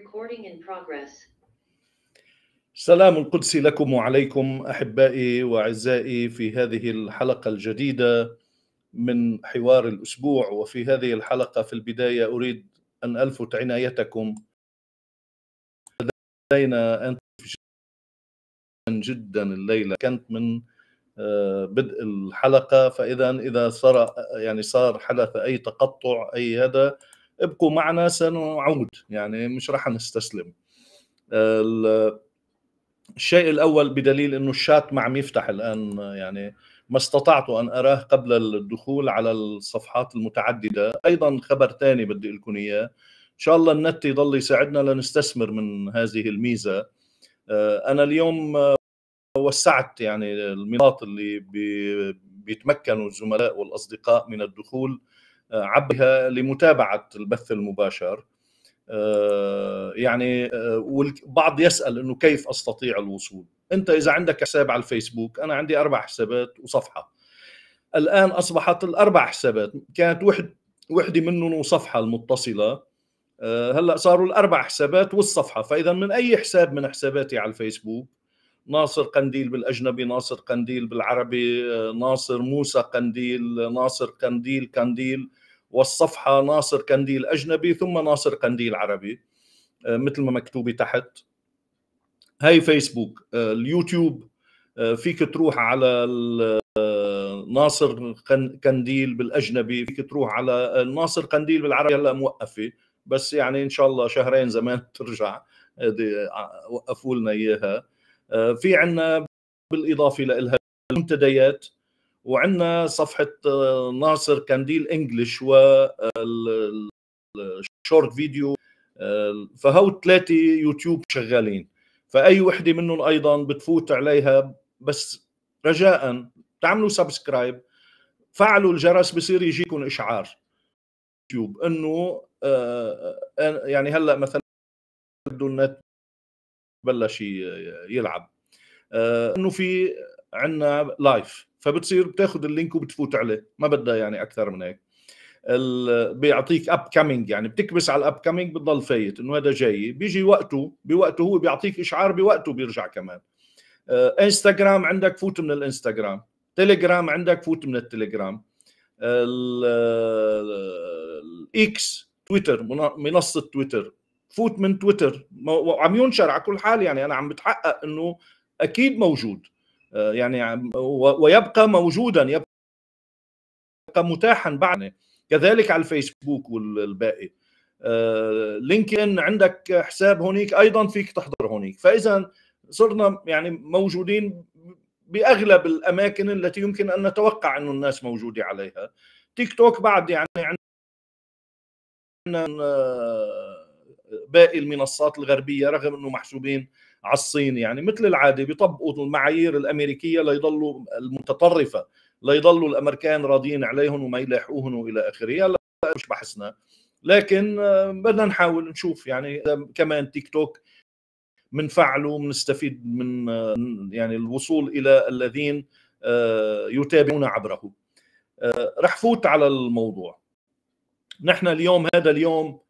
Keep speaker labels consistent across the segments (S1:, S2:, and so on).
S1: Recording in progress. سلام القدس لكم وعليكم احبائي واعزائي في هذه الحلقه الجديده من حوار الاسبوع وفي هذه الحلقه في البدايه اريد ان الفت عنايتكم لدينا انت جدا الليله كانت من آه، بدء الحلقه فاذا اذا صار يعني صار حدث اي تقطع اي هذا ابقوا معنا سنعود يعني مش راح نستسلم الشيء الاول بدليل انه الشات ما عم يفتح الان يعني ما استطعت ان اراه قبل الدخول على الصفحات المتعدده ايضا خبر ثاني بدي لكم اياه ان شاء الله النت يضل يساعدنا لنستثمر من هذه الميزه آه، انا اليوم آه، وسعت يعني المناط اللي بيتمكنوا الزملاء والاصدقاء من الدخول عبها لمتابعه البث المباشر آه، يعني آه، والبعض يسال انه كيف استطيع الوصول انت اذا عندك حساب على الفيسبوك انا عندي اربع حسابات وصفحه الان اصبحت الاربع حسابات كانت وحد وحده منهم وصفحه المتصله آه، هلا صاروا الاربع حسابات والصفحه فاذا من اي حساب من حساباتي على الفيسبوك ناصر قنديل بالاجنبي ناصر قنديل بالعربي ناصر موسى قنديل ناصر قنديل قنديل والصفحة ناصر قنديل أجنبي ثم ناصر قنديل عربي آه، مثل ما مكتوبة تحت هاي فيسبوك آه، اليوتيوب آه، فيك تروح على ناصر قنديل بالاجنبي فيك تروح على ناصر قنديل بالعربي هلا موقفه بس يعني ان شاء الله شهرين زمان ترجع وقفوا لنا اياها في عندنا بالاضافه لها المنتديات وعندنا صفحه آه، ناصر كانديل انجلش والشورت فيديو فهو ثلاثه يوتيوب شغالين فاي وحده منهم ايضا بتفوت عليها بس رجاء تعملوا سبسكرايب فعلوا الجرس بصير يجيكم اشعار يوتيوب انه آه، آه، يعني هلا مثلا بده النت بلش يلعب انه في عندنا لايف فبتصير بتاخذ اللينك وبتفوت عليه ما بدها يعني اكثر من هيك بيعطيك اب كامينج يعني بتكبس على الاب كامينج بتضل فايت انه هذا جاي بيجي وقته بوقته هو بيعطيك اشعار بوقته بيرجع كمان انستغرام آه، عندك فوت من الانستغرام تليجرام عندك فوت من التليجرام الاكس آه، تويتر منصه تويتر فوت من تويتر وعم ينشر على كل حال يعني انا عم بتحقق انه اكيد موجود آه، يعني ويبقى موجودا يبقى متاحا بعد كذلك على الفيسبوك والباقي آه، لينكدين عندك حساب هونيك ايضا فيك تحضر هونيك فاذا صرنا يعني موجودين باغلب الاماكن التي يمكن ان نتوقع انه الناس موجوده عليها تيك توك بعد يعني عندنا آه، باقي المنصات الغربيه رغم انه محسوبين على الصين يعني مثل العاده بيطبقوا المعايير الامريكيه ليضلوا المتطرفه ليضلوا الامريكان راضيين عليهم وما يلاحقوهم والى اخره هلا مش بحثنا لكن آه، بدنا نحاول نشوف يعني كمان تيك توك بنفعله بنستفيد من آه، يعني الوصول الى الذين آه، يتابعون عبره رح فوت على الموضوع نحن اليوم هذا اليوم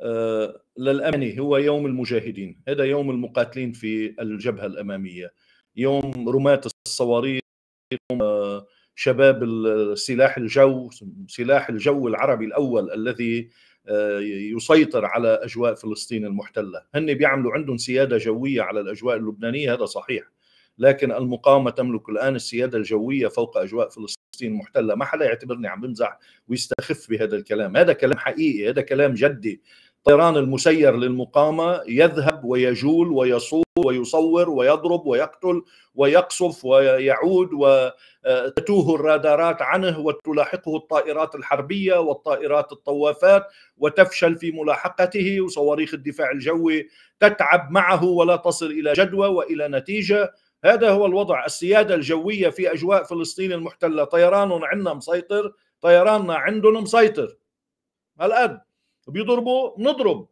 S1: آه، للامانه هو يوم المجاهدين، هذا يوم المقاتلين في الجبهه الاماميه، يوم رماة الصواريخ، يوم آه، شباب السلاح الجو، سلاح الجو العربي الاول الذي آه، يسيطر على اجواء فلسطين المحتله، هن بيعملوا عندهم سياده جويه على الاجواء اللبنانيه هذا صحيح، لكن المقاومه تملك الان السياده الجويه فوق اجواء فلسطين المحتله، ما حدا يعتبرني عم بمزح ويستخف بهذا الكلام، هذا كلام حقيقي، هذا كلام جدي، الطيران المسير للمقاومة يذهب ويجول ويصور ويصور ويضرب ويقتل ويقصف ويعود وتتوه الرادارات عنه وتلاحقه الطائرات الحربية والطائرات الطوافات وتفشل في ملاحقته وصواريخ الدفاع الجوي تتعب معه ولا تصل إلى جدوى وإلى نتيجة هذا هو الوضع السيادة الجوية في أجواء فلسطين المحتلة طيران عندنا مسيطر طيراننا عندنا مسيطر هالقد بيضربوا نضرب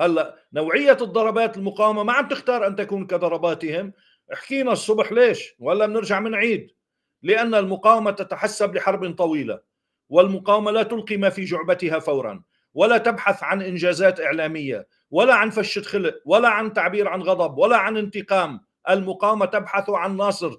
S1: هلا نوعيه الضربات المقاومه ما عم تختار ان تكون كضرباتهم احكينا الصبح ليش ولا بنرجع بنعيد لان المقاومه تتحسب لحرب طويله والمقاومه لا تلقي ما في جعبتها فورا ولا تبحث عن انجازات اعلاميه ولا عن فشه خلق ولا عن تعبير عن غضب ولا عن انتقام المقاومه تبحث عن ناصر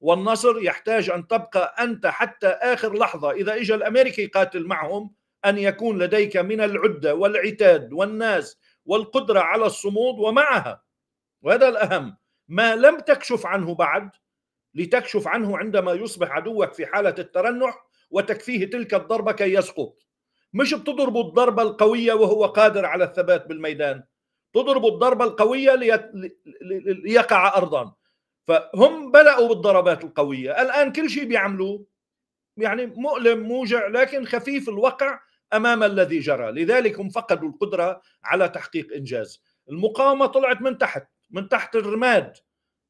S1: والنصر يحتاج ان تبقى انت حتى اخر لحظه اذا اجى الامريكي قاتل معهم ان يكون لديك من العده والعتاد والناس والقدره على الصمود ومعها وهذا الاهم ما لم تكشف عنه بعد لتكشف عنه عندما يصبح عدوك في حاله الترنح وتكفيه تلك الضربه كي يسقط مش بتضربه الضربه القويه وهو قادر على الثبات بالميدان تضرب الضربه القويه ليقع ارضا فهم بداوا بالضربات القويه الان كل شيء بيعملوه يعني مؤلم موجع لكن خفيف الوقع امام الذي جرى، لذلك هم فقدوا القدره على تحقيق انجاز. المقاومه طلعت من تحت، من تحت الرماد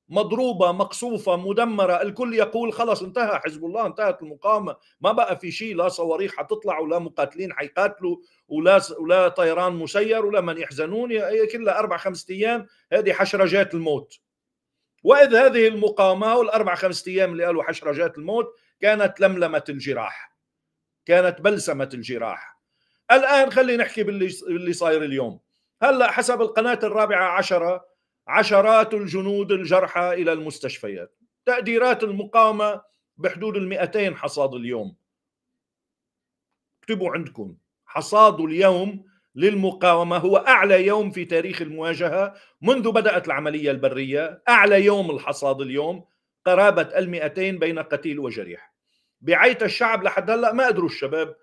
S1: مضروبه، مقصوفه، مدمره، الكل يقول خلص انتهى حزب الله، انتهت المقاومه، ما بقى في شيء لا صواريخ حتطلع ولا مقاتلين حيقاتلوا ولا ولا طيران مسير ولا من يحزنون هي كلها اربع خمسة ايام هذه حشرجات الموت. واذ هذه المقاومه والاربع خمسة ايام اللي قالوا حشرجات الموت كانت لملمه الجراح. كانت بلسمة الجراح الآن خلينا نحكي باللي باللي صاير اليوم هلا حسب القناة الرابعة عشرة عشرات الجنود الجرحى إلى المستشفيات تقديرات المقاومة بحدود ال 200 حصاد اليوم اكتبوا عندكم حصاد اليوم للمقاومة هو أعلى يوم في تاريخ المواجهة منذ بدأت العملية البرية أعلى يوم الحصاد اليوم قرابة ال 200 بين قتيل وجريح بعيت الشعب لحد هلا ما قدروا الشباب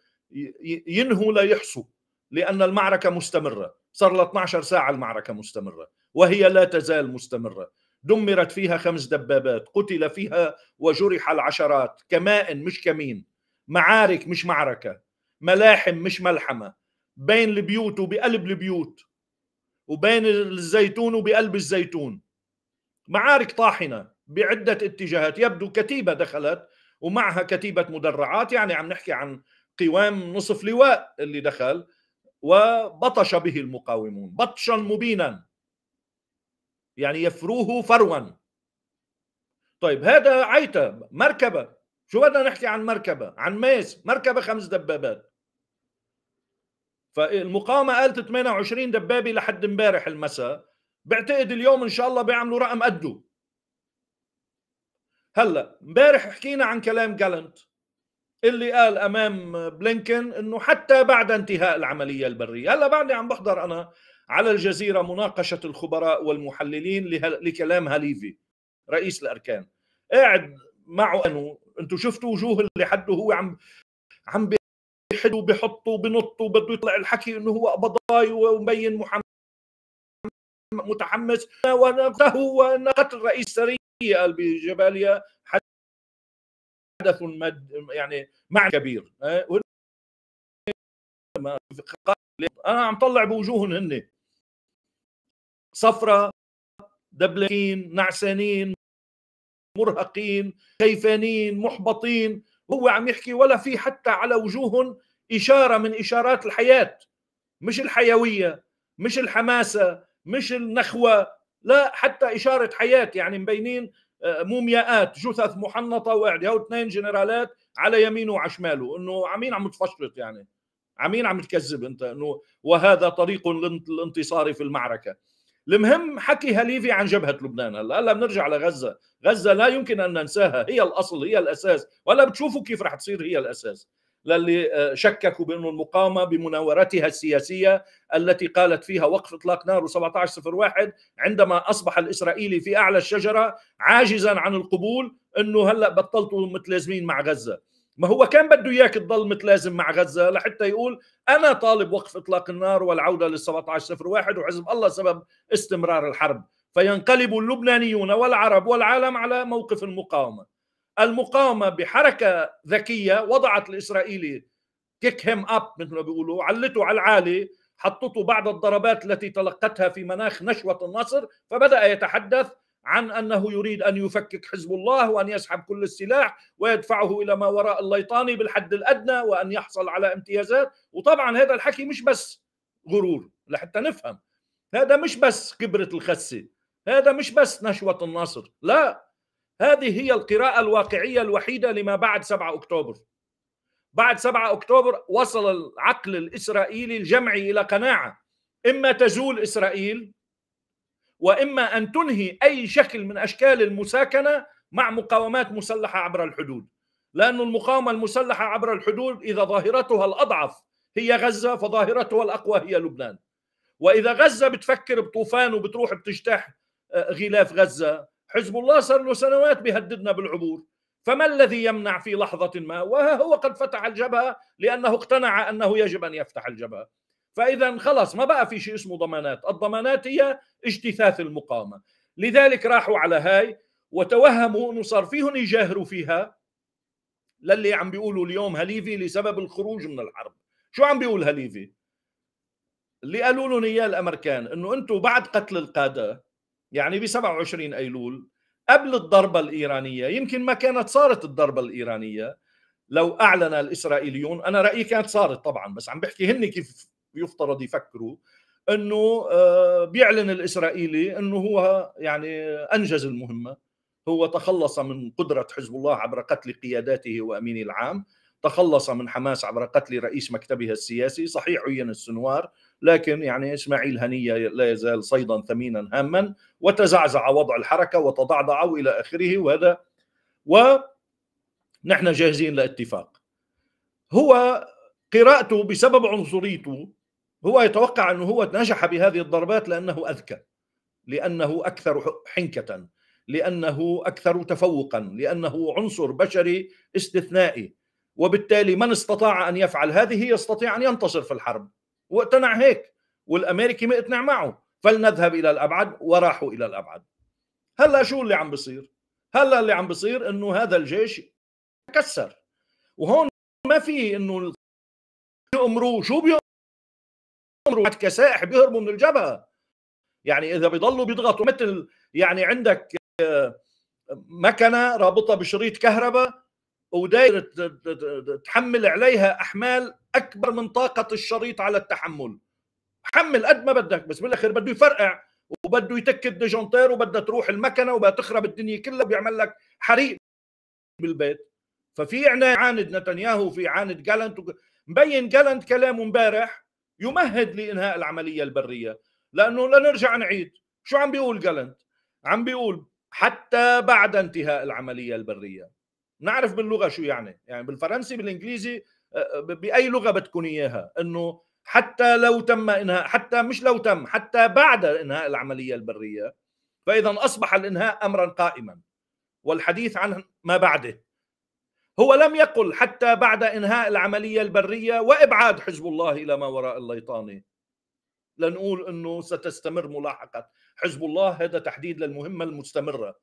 S1: ينهوا ليحصوا لان المعركه مستمره صار ل 12 ساعه المعركه مستمره وهي لا تزال مستمره دمرت فيها خمس دبابات قتل فيها وجرح العشرات كمائن مش كمين معارك مش معركه ملاحم مش ملحمه بين البيوت وبقلب البيوت وبين الزيتون وبقلب الزيتون معارك طاحنه بعده اتجاهات يبدو كتيبه دخلت ومعها كتيبه مدرعات يعني عم نحكي عن قوام نصف لواء اللي دخل وبطش به المقاومون بطشا مبينا يعني يفروه فروا طيب هذا عيتة مركبة شو بدنا نحكي عن مركبة عن ماس مركبة خمس دبابات فالمقاومة قالت 28 دبابة لحد امبارح المساء بعتقد اليوم ان شاء الله بيعملوا رقم قده هلا امبارح حكينا عن كلام جالنت اللي قال امام بلينكن انه حتى بعد انتهاء العمليه البريه هلا بعدني عم بحضر انا على الجزيره مناقشه الخبراء والمحللين لكلام هاليفي رئيس الاركان قاعد معه انه انتم شفتوا وجوه اللي حده هو عم عم بيحدوا بيحطوا بنطوا بده يطلع الحكي انه هو قبضاي ومبين محمد متحمس وانا وان قتل رئيس سري بجباليا حدث مد يعني مع كبير انا عم طلع بوجوههم هن صفرة دبلين نعسانين مرهقين كيفانين محبطين هو عم يحكي ولا في حتى على وجوههم اشاره من اشارات الحياه مش الحيويه مش الحماسه مش النخوه لا حتى إشارة حياة يعني مبينين آه، مومياءات جثث محنطة وقاعدة أو اثنين جنرالات على يمينه وعشماله إنه عمين عم تفشلت يعني عمين عم تكذب أنت إنه وهذا طريق الانتصار في المعركة المهم حكي هليفي عن جبهة لبنان هلا هلا بنرجع لغزة غزة لا يمكن أن ننساها هي الأصل هي الأساس ولا بتشوفوا كيف رح تصير هي الأساس للي آه، شككوا بأن المقاومة بمناورتها السياسية التي قالت فيها وقف إطلاق نار 1701 عندما أصبح الإسرائيلي في أعلى الشجرة عاجزا عن القبول أنه هلأ بطلتوا متلازمين مع غزة ما هو كان بده اياك تضل متلازم مع غزه لحتى يقول انا طالب وقف اطلاق النار والعوده لل 1701 وحزب الله سبب استمرار الحرب فينقلب اللبنانيون والعرب والعالم على موقف المقاومه المقاومه بحركه ذكيه وضعت الاسرائيلي كيك هيم اب مثل ما بيقولوا علته على العالي حطته بعد الضربات التي تلقتها في مناخ نشوه النصر فبدا يتحدث عن انه يريد ان يفكك حزب الله وان يسحب كل السلاح ويدفعه الى ما وراء الليطاني بالحد الادنى وان يحصل على امتيازات وطبعا هذا الحكي مش بس غرور لحتى نفهم هذا مش بس كبرة الخسة هذا مش بس نشوة النصر لا هذه هي القراءة الواقعية الوحيدة لما بعد 7 أكتوبر بعد 7 أكتوبر وصل العقل الإسرائيلي الجمعي إلى قناعة إما تزول إسرائيل وإما أن تنهي أي شكل من أشكال المساكنة مع مقاومات مسلحة عبر الحدود لأن المقاومة المسلحة عبر الحدود إذا ظاهرتها الأضعف هي غزة فظاهرتها الأقوى هي لبنان وإذا غزة بتفكر بطوفان وبتروح بتجتاح آه، غلاف غزة حزب الله صار له سنوات بيهددنا بالعبور فما الذي يمنع في لحظة ما وها هو قد فتح الجبهة لأنه اقتنع أنه يجب أن يفتح الجبهة فإذا خلص ما بقى في شيء اسمه ضمانات الضمانات هي اجتثاث المقاومة لذلك راحوا على هاي وتوهموا أنه صار فيهم يجاهروا فيها للي عم بيقولوا اليوم هليفي لسبب الخروج من الحرب شو عم بيقول هليفي اللي قالوا لهم اياه الامريكان انه انتم بعد قتل القاده يعني ب 27 ايلول قبل الضربه الايرانيه يمكن ما كانت صارت الضربه الايرانيه لو اعلن الاسرائيليون انا رايي كانت صارت طبعا بس عم بحكي هن كيف يفترض يفكروا انه آه، بيعلن الاسرائيلي انه هو يعني انجز المهمه هو تخلص من قدره حزب الله عبر قتل قياداته وامينه العام تخلص من حماس عبر قتل رئيس مكتبها السياسي صحيح عين السنوار لكن يعني اسماعيل هنيه لا يزال صيدا ثمينا هاما وتزعزع وضع الحركه وتضعضع الى اخره وهذا ونحن جاهزين لاتفاق هو قراءته بسبب عنصريته هو يتوقع انه هو نجح بهذه الضربات لانه اذكى لانه اكثر حنكه لانه اكثر تفوقا لانه عنصر بشري استثنائي وبالتالي من استطاع ان يفعل هذه يستطيع ان ينتصر في الحرب واقتنع هيك والامريكي ما اقتنع معه فلنذهب الى الابعد وراحوا الى الابعد هلا شو اللي عم بصير هلا اللي عم بصير انه هذا الجيش تكسر وهون ما في انه بيأمروا شو بيأمروا كسائح بيهربوا من الجبهه يعني اذا بيضلوا بيضغطوا مثل يعني عندك آه، مكنه رابطه بشريط كهرباء وداير تحمل عليها احمال اكبر من طاقه الشريط على التحمل حمل قد ما بدك بس بالاخير بده يفرقع وبده يتك الديجونتير وبدها تروح المكنه وبدها تخرب الدنيا كلها وبيعمل لك حريق بالبيت ففي عنا عاند نتنياهو في عاند جالنت مبين جالنت كلامه امبارح يمهد لانهاء العمليه البريه لانه لنرجع نعيد شو عم بيقول جالنت عم بيقول حتى بعد انتهاء العمليه البريه نعرف باللغه شو يعني يعني بالفرنسي بالانجليزي باي لغه بدكم اياها انه حتى لو تم انهاء حتى مش لو تم حتى بعد انهاء العمليه البريه فاذا اصبح الانهاء امرا قائما والحديث عن ما بعده هو لم يقل حتى بعد انهاء العمليه البريه وابعاد حزب الله الى ما وراء الليطانه لنقول انه ستستمر ملاحقه حزب الله هذا تحديد للمهمه المستمره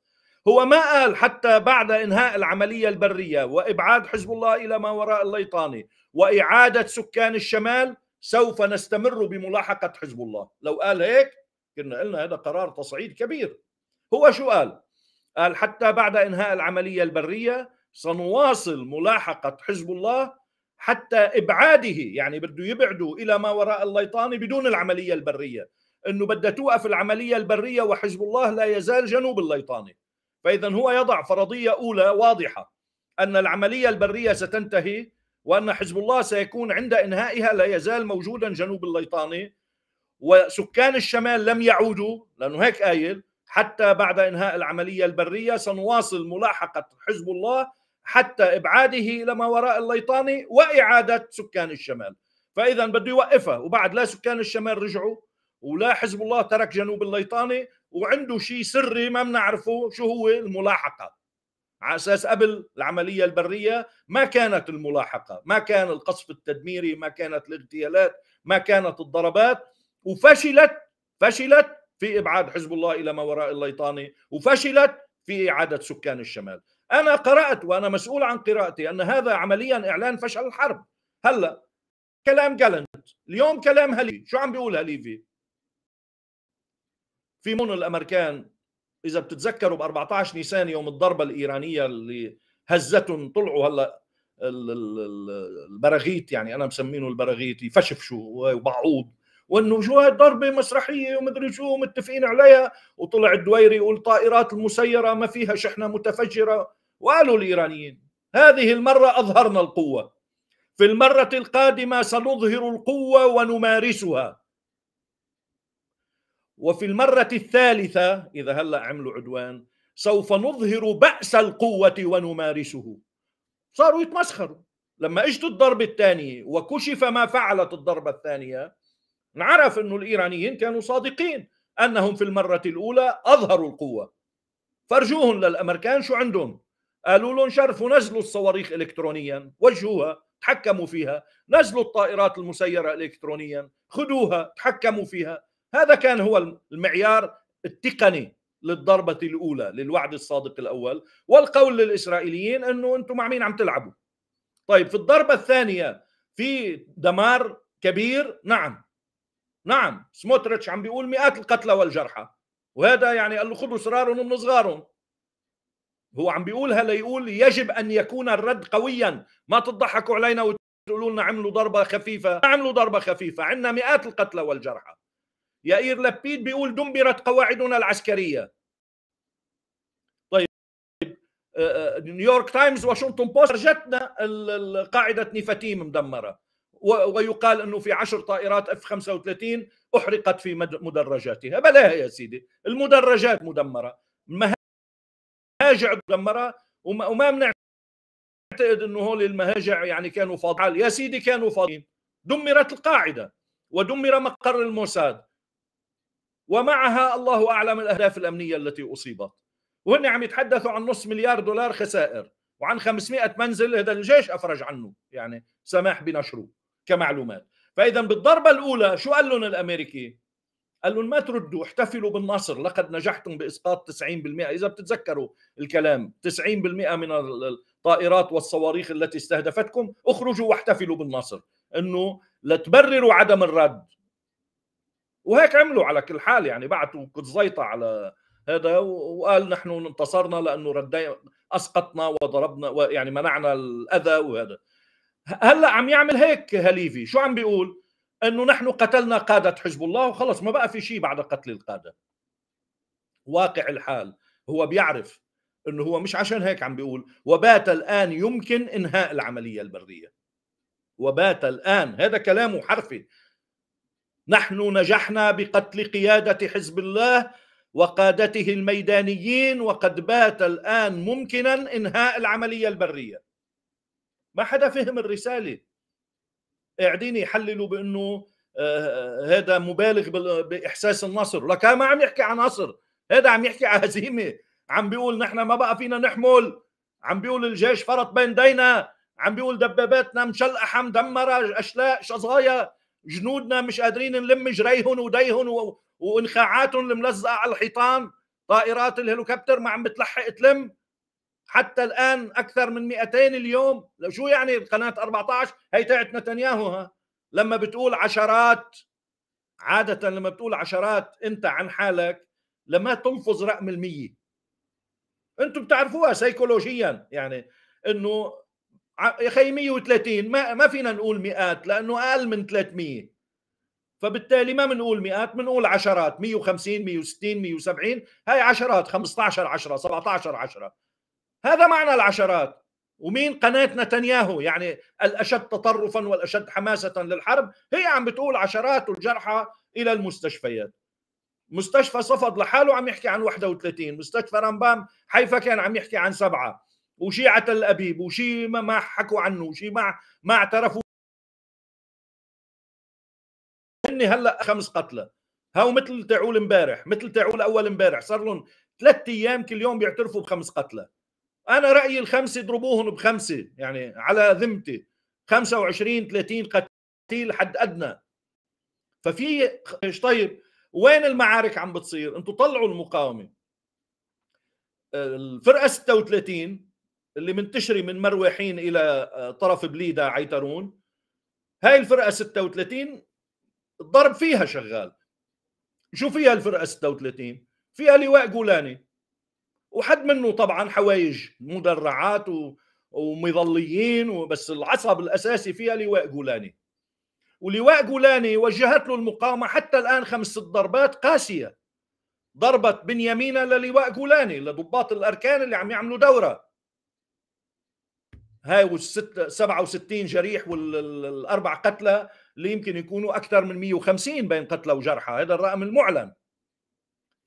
S1: هو ما قال حتى بعد انهاء العمليه البريه وابعاد حزب الله الى ما وراء الليطانه واعاده سكان الشمال سوف نستمر بملاحقه حزب الله، لو قال هيك كنا قلنا هذا قرار تصعيد كبير. هو شو قال؟ قال حتى بعد انهاء العمليه البريه سنواصل ملاحقه حزب الله حتى ابعاده، يعني بده يبعدوا الى ما وراء الليطانه بدون العمليه البريه، انه بدها توقف العمليه البريه وحزب الله لا يزال جنوب الليطانه. فإذا هو يضع فرضية أولى واضحة أن العملية البرية ستنتهي وأن حزب الله سيكون عند إنهائها لا يزال موجودا جنوب الليطاني وسكان الشمال لم يعودوا لأنه هيك قايل حتى بعد إنهاء العملية البرية سنواصل ملاحقة حزب الله حتى إبعاده إلى ما وراء الليطاني وإعادة سكان الشمال فإذا بده يوقفها وبعد لا سكان الشمال رجعوا ولا حزب الله ترك جنوب الليطاني وعنده شيء سري ما بنعرفه شو هو الملاحقه على اساس قبل العمليه البريه ما كانت الملاحقه، ما كان القصف التدميري، ما كانت الاغتيالات، ما كانت الضربات وفشلت فشلت في ابعاد حزب الله الى ما وراء الليطاني وفشلت في اعاده سكان الشمال. انا قرات وانا مسؤول عن قراءتي ان هذا عمليا اعلان فشل الحرب. هلا كلام جالنت، اليوم كلام هليفي، شو عم بيقول هليفي؟ في منهم الامريكان اذا بتتذكروا ب 14 نيسان يوم الضربه الايرانيه اللي هزتهم طلعوا هلا البراغيت يعني انا مسمينه البراغيت يفشفشوا وبعوض وانه شو هالضربه مسرحيه ومدري شو متفقين عليها وطلع الدويري يقول طائرات المسيره ما فيها شحنه متفجره وقالوا الايرانيين هذه المره اظهرنا القوه في المره القادمه سنظهر القوه ونمارسها وفي المرة الثالثة إذا هلأ عملوا عدوان سوف نظهر بأس القوة ونمارسه صاروا يتمسخروا لما اجت الضربة الثانية وكشف ما فعلت الضربة الثانية انعرف أن الإيرانيين كانوا صادقين أنهم في المرة الأولى أظهروا القوة فرجوهم للأمريكان شو عندهم قالوا لهم شرفوا نزلوا الصواريخ إلكترونيا وجهوها تحكموا فيها نزلوا الطائرات المسيرة إلكترونيا خدوها تحكموا فيها هذا كان هو المعيار التقني للضربة الأولى للوعد الصادق الأول والقول للإسرائيليين أنه أنتم مع مين عم تلعبوا طيب في الضربة الثانية في دمار كبير نعم نعم سموتريتش عم بيقول مئات القتلى والجرحى وهذا يعني قال له خذوا صرارهم من صغارهم هو عم بيقولها ليقول يجب ان يكون الرد قويا ما تضحكوا علينا وتقولوا لنا عملوا ضربه خفيفه ما عملوا ضربه خفيفه عندنا مئات القتلى والجرحى يائير لبيد بيقول دمرت قواعدنا العسكريه طيب آه، آه، نيويورك تايمز واشنطن بوست رجتنا قاعده نيفاتيم مدمره ويقال انه في عشر طائرات اف 35 احرقت في مدرجاتها بلاها يا سيدي المدرجات مدمره المهاجع مدمره وما منع اعتقد انه هول المهاجع يعني كانوا فاضيين يا سيدي كانوا فاضيين دمرت القاعده ودمر مقر الموساد ومعها الله اعلم الاهداف الامنيه التي اصيبت وهن عم يتحدثوا عن نص مليار دولار خسائر وعن 500 منزل هذا الجيش افرج عنه يعني سماح بنشره كمعلومات فاذا بالضربه الاولى شو قال لهم الامريكي قال لهم ما تردوا احتفلوا بالنصر لقد نجحتم باسقاط 90% اذا بتتذكروا الكلام 90% من الطائرات والصواريخ التي استهدفتكم اخرجوا واحتفلوا بالنصر انه لتبرروا عدم الرد وهيك عملوا على كل حال يعني بعتوا قزيطة على هذا وقال نحن انتصرنا لانه ردينا اسقطنا وضربنا يعني منعنا الاذى وهذا هلا عم يعمل هيك هليفي شو عم بيقول انه نحن قتلنا قاده حزب الله وخلص ما بقى في شيء بعد قتل القاده واقع الحال هو بيعرف انه هو مش عشان هيك عم بيقول وبات الان يمكن انهاء العمليه البريه وبات الان هذا كلامه حرفي نحن نجحنا بقتل قياده حزب الله وقادته الميدانيين وقد بات الان ممكنا انهاء العمليه البريه ما حدا فهم الرساله قاعدين يحللوا بانه آه، آه، هذا مبالغ باحساس النصر لك ما عم يحكي عن نصر هذا عم يحكي عن هزيمه عم بيقول نحن ما بقى فينا نحمل عم بيقول الجيش فرط بين دينا عم بيقول دباباتنا مشلقحه مدمره اشلاء شظايا جنودنا مش قادرين نلم جريهم وديهم وانخاعاتهم الملزقه على الحيطان طائرات الهليكوبتر ما عم بتلحق تلم حتى الان اكثر من 200 اليوم شو يعني قناه 14 هي تاعت نتنياهو ها لما بتقول عشرات عاده لما بتقول عشرات انت عن حالك لما تلفظ رقم المية انتم بتعرفوها سيكولوجيا يعني انه يا اخي 130 ما ما فينا نقول مئات لانه اقل من 300 فبالتالي ما بنقول مئات بنقول عشرات 150 160 170 هاي عشرات 15 10 17 10 هذا معنى العشرات ومين قناة نتنياهو يعني الأشد تطرفا والأشد حماسة للحرب هي عم بتقول عشرات الجرحى إلى المستشفيات مستشفى صفد لحاله عم يحكي عن 31 مستشفى رمبام حيفا كان عم يحكي عن سبعة وشيعة على تل ابيب وشيء ما, ما حكوا عنه وشيء ما ما اعترفوا هن هلا خمس قتلى هاو مثل تعول امبارح مثل تعول اول امبارح صار لهم ثلاث ايام كل يوم بيعترفوا بخمس قتلى انا رايي الخمسه يضربوهم بخمسه يعني على ذمتي 25 30 قتيل حد ادنى ففي طيب وين المعارك عم بتصير انتم طلعوا المقاومه آه، الفرقه 36 اللي منتشري من مروحين الى آه، طرف بليده عيترون هاي الفرقه 36 الضرب فيها شغال شو فيها الفرقه 36 فيها لواء جولاني وحد منه طبعا حوايج مدرعات و... ومظليين وبس العصب الاساسي فيها لواء جولاني ولواء جولاني وجهت له المقاومه حتى الان خمس ست ضربات قاسيه ضربت بنيامينا للواء جولاني لضباط الاركان اللي عم يعملوا دوره هاي والست 67 جريح والاربع قتلى اللي يمكن يكونوا اكثر من 150 بين قتلى وجرحى هذا الرقم المعلن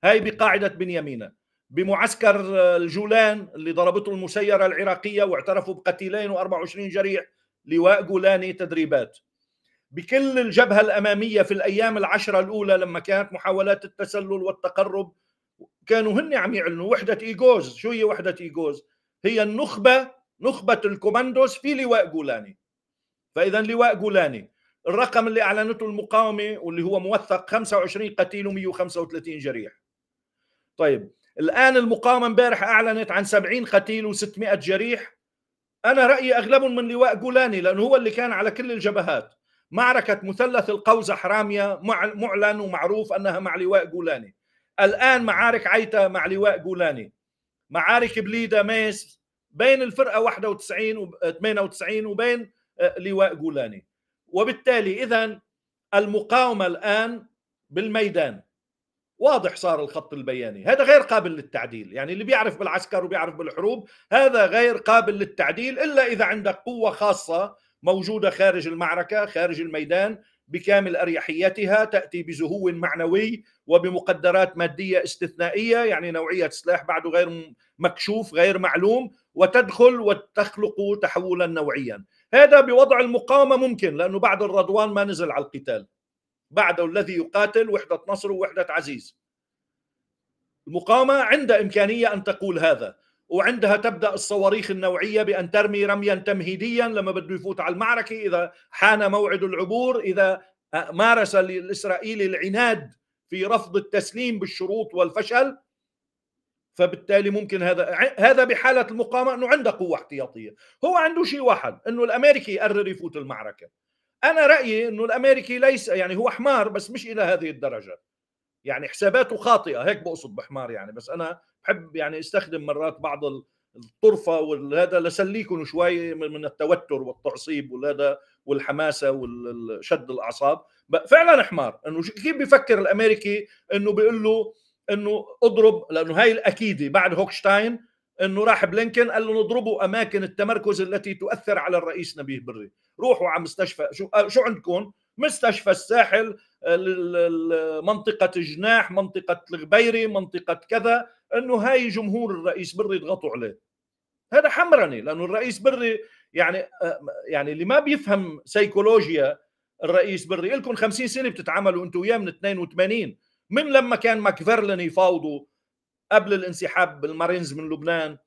S1: هاي بقاعده بنيامينه بمعسكر آه، الجولان اللي ضربته المسيره العراقيه واعترفوا بقتيلين و24 جريح لواء جولاني تدريبات بكل الجبهه الاماميه في الايام العشره الاولى لما كانت محاولات التسلل والتقرب كانوا هن عم يعلنوا وحده ايجوز شو هي وحده ايجوز هي النخبه نخبه الكوماندوس في لواء جولاني فاذا لواء جولاني الرقم اللي اعلنته المقاومه واللي هو موثق 25 قتيل و135 جريح طيب الان المقاومه امبارح اعلنت عن 70 قتيل و600 جريح انا رايي اغلبهم من لواء جولاني لانه هو اللي كان على كل الجبهات معركه مثلث القوزه حراميه معلن ومعروف انها مع لواء جولاني الان معارك عيتا مع لواء جولاني معارك بليده ميس بين الفرقه 91 و 98 وبين آه، لواء جولاني وبالتالي اذا المقاومه الان بالميدان واضح صار الخط البياني هذا غير قابل للتعديل يعني اللي بيعرف بالعسكر وبيعرف بالحروب هذا غير قابل للتعديل إلا إذا عندك قوة خاصة موجودة خارج المعركة خارج الميدان بكامل أريحيتها تأتي بزهو معنوي وبمقدرات مادية استثنائية يعني نوعية سلاح بعده غير مكشوف غير معلوم وتدخل وتخلق تحولا نوعيا هذا بوضع المقاومة ممكن لأنه بعد الرضوان ما نزل على القتال بعده الذي يقاتل وحدة نصر ووحدة عزيز المقاومة عندها إمكانية أن تقول هذا وعندها تبدا الصواريخ النوعيه بان ترمي رميا تمهيديا لما بده يفوت على المعركه اذا حان موعد العبور اذا مارس الاسرائيلي العناد في رفض التسليم بالشروط والفشل فبالتالي ممكن هذا هذا بحاله المقاومه انه عنده قوه احتياطيه هو عنده شيء واحد انه الامريكي يقرر يفوت المعركه انا رايي انه الامريكي ليس يعني هو حمار بس مش الى هذه الدرجه يعني حساباته خاطئه هيك بقصد بحمار يعني بس انا بحب يعني استخدم مرات بعض الطرفه وهذا لسليكم شوي من التوتر والتعصيب والهذا والحماسه والشد الاعصاب فعلا حمار انه كيف بيفكر الامريكي انه بيقول له انه اضرب لانه هاي الاكيده بعد هوكشتاين انه راح بلينكن قال له نضربوا اماكن التمركز التي تؤثر على الرئيس نبيه بري روحوا على مستشفى شو آه، شو عندكم مستشفى الساحل آه، منطقة الجناح منطقة الغبيري منطقة كذا أنه هاي جمهور الرئيس بري يضغطوا عليه هذا حمرني لأنه الرئيس بري يعني آه، يعني اللي ما بيفهم سيكولوجيا الرئيس بري لكم 50 سنة بتتعاملوا أنتم وياه من 82 من لما كان ماكفرلن يفاوضه قبل الانسحاب بالمارينز من لبنان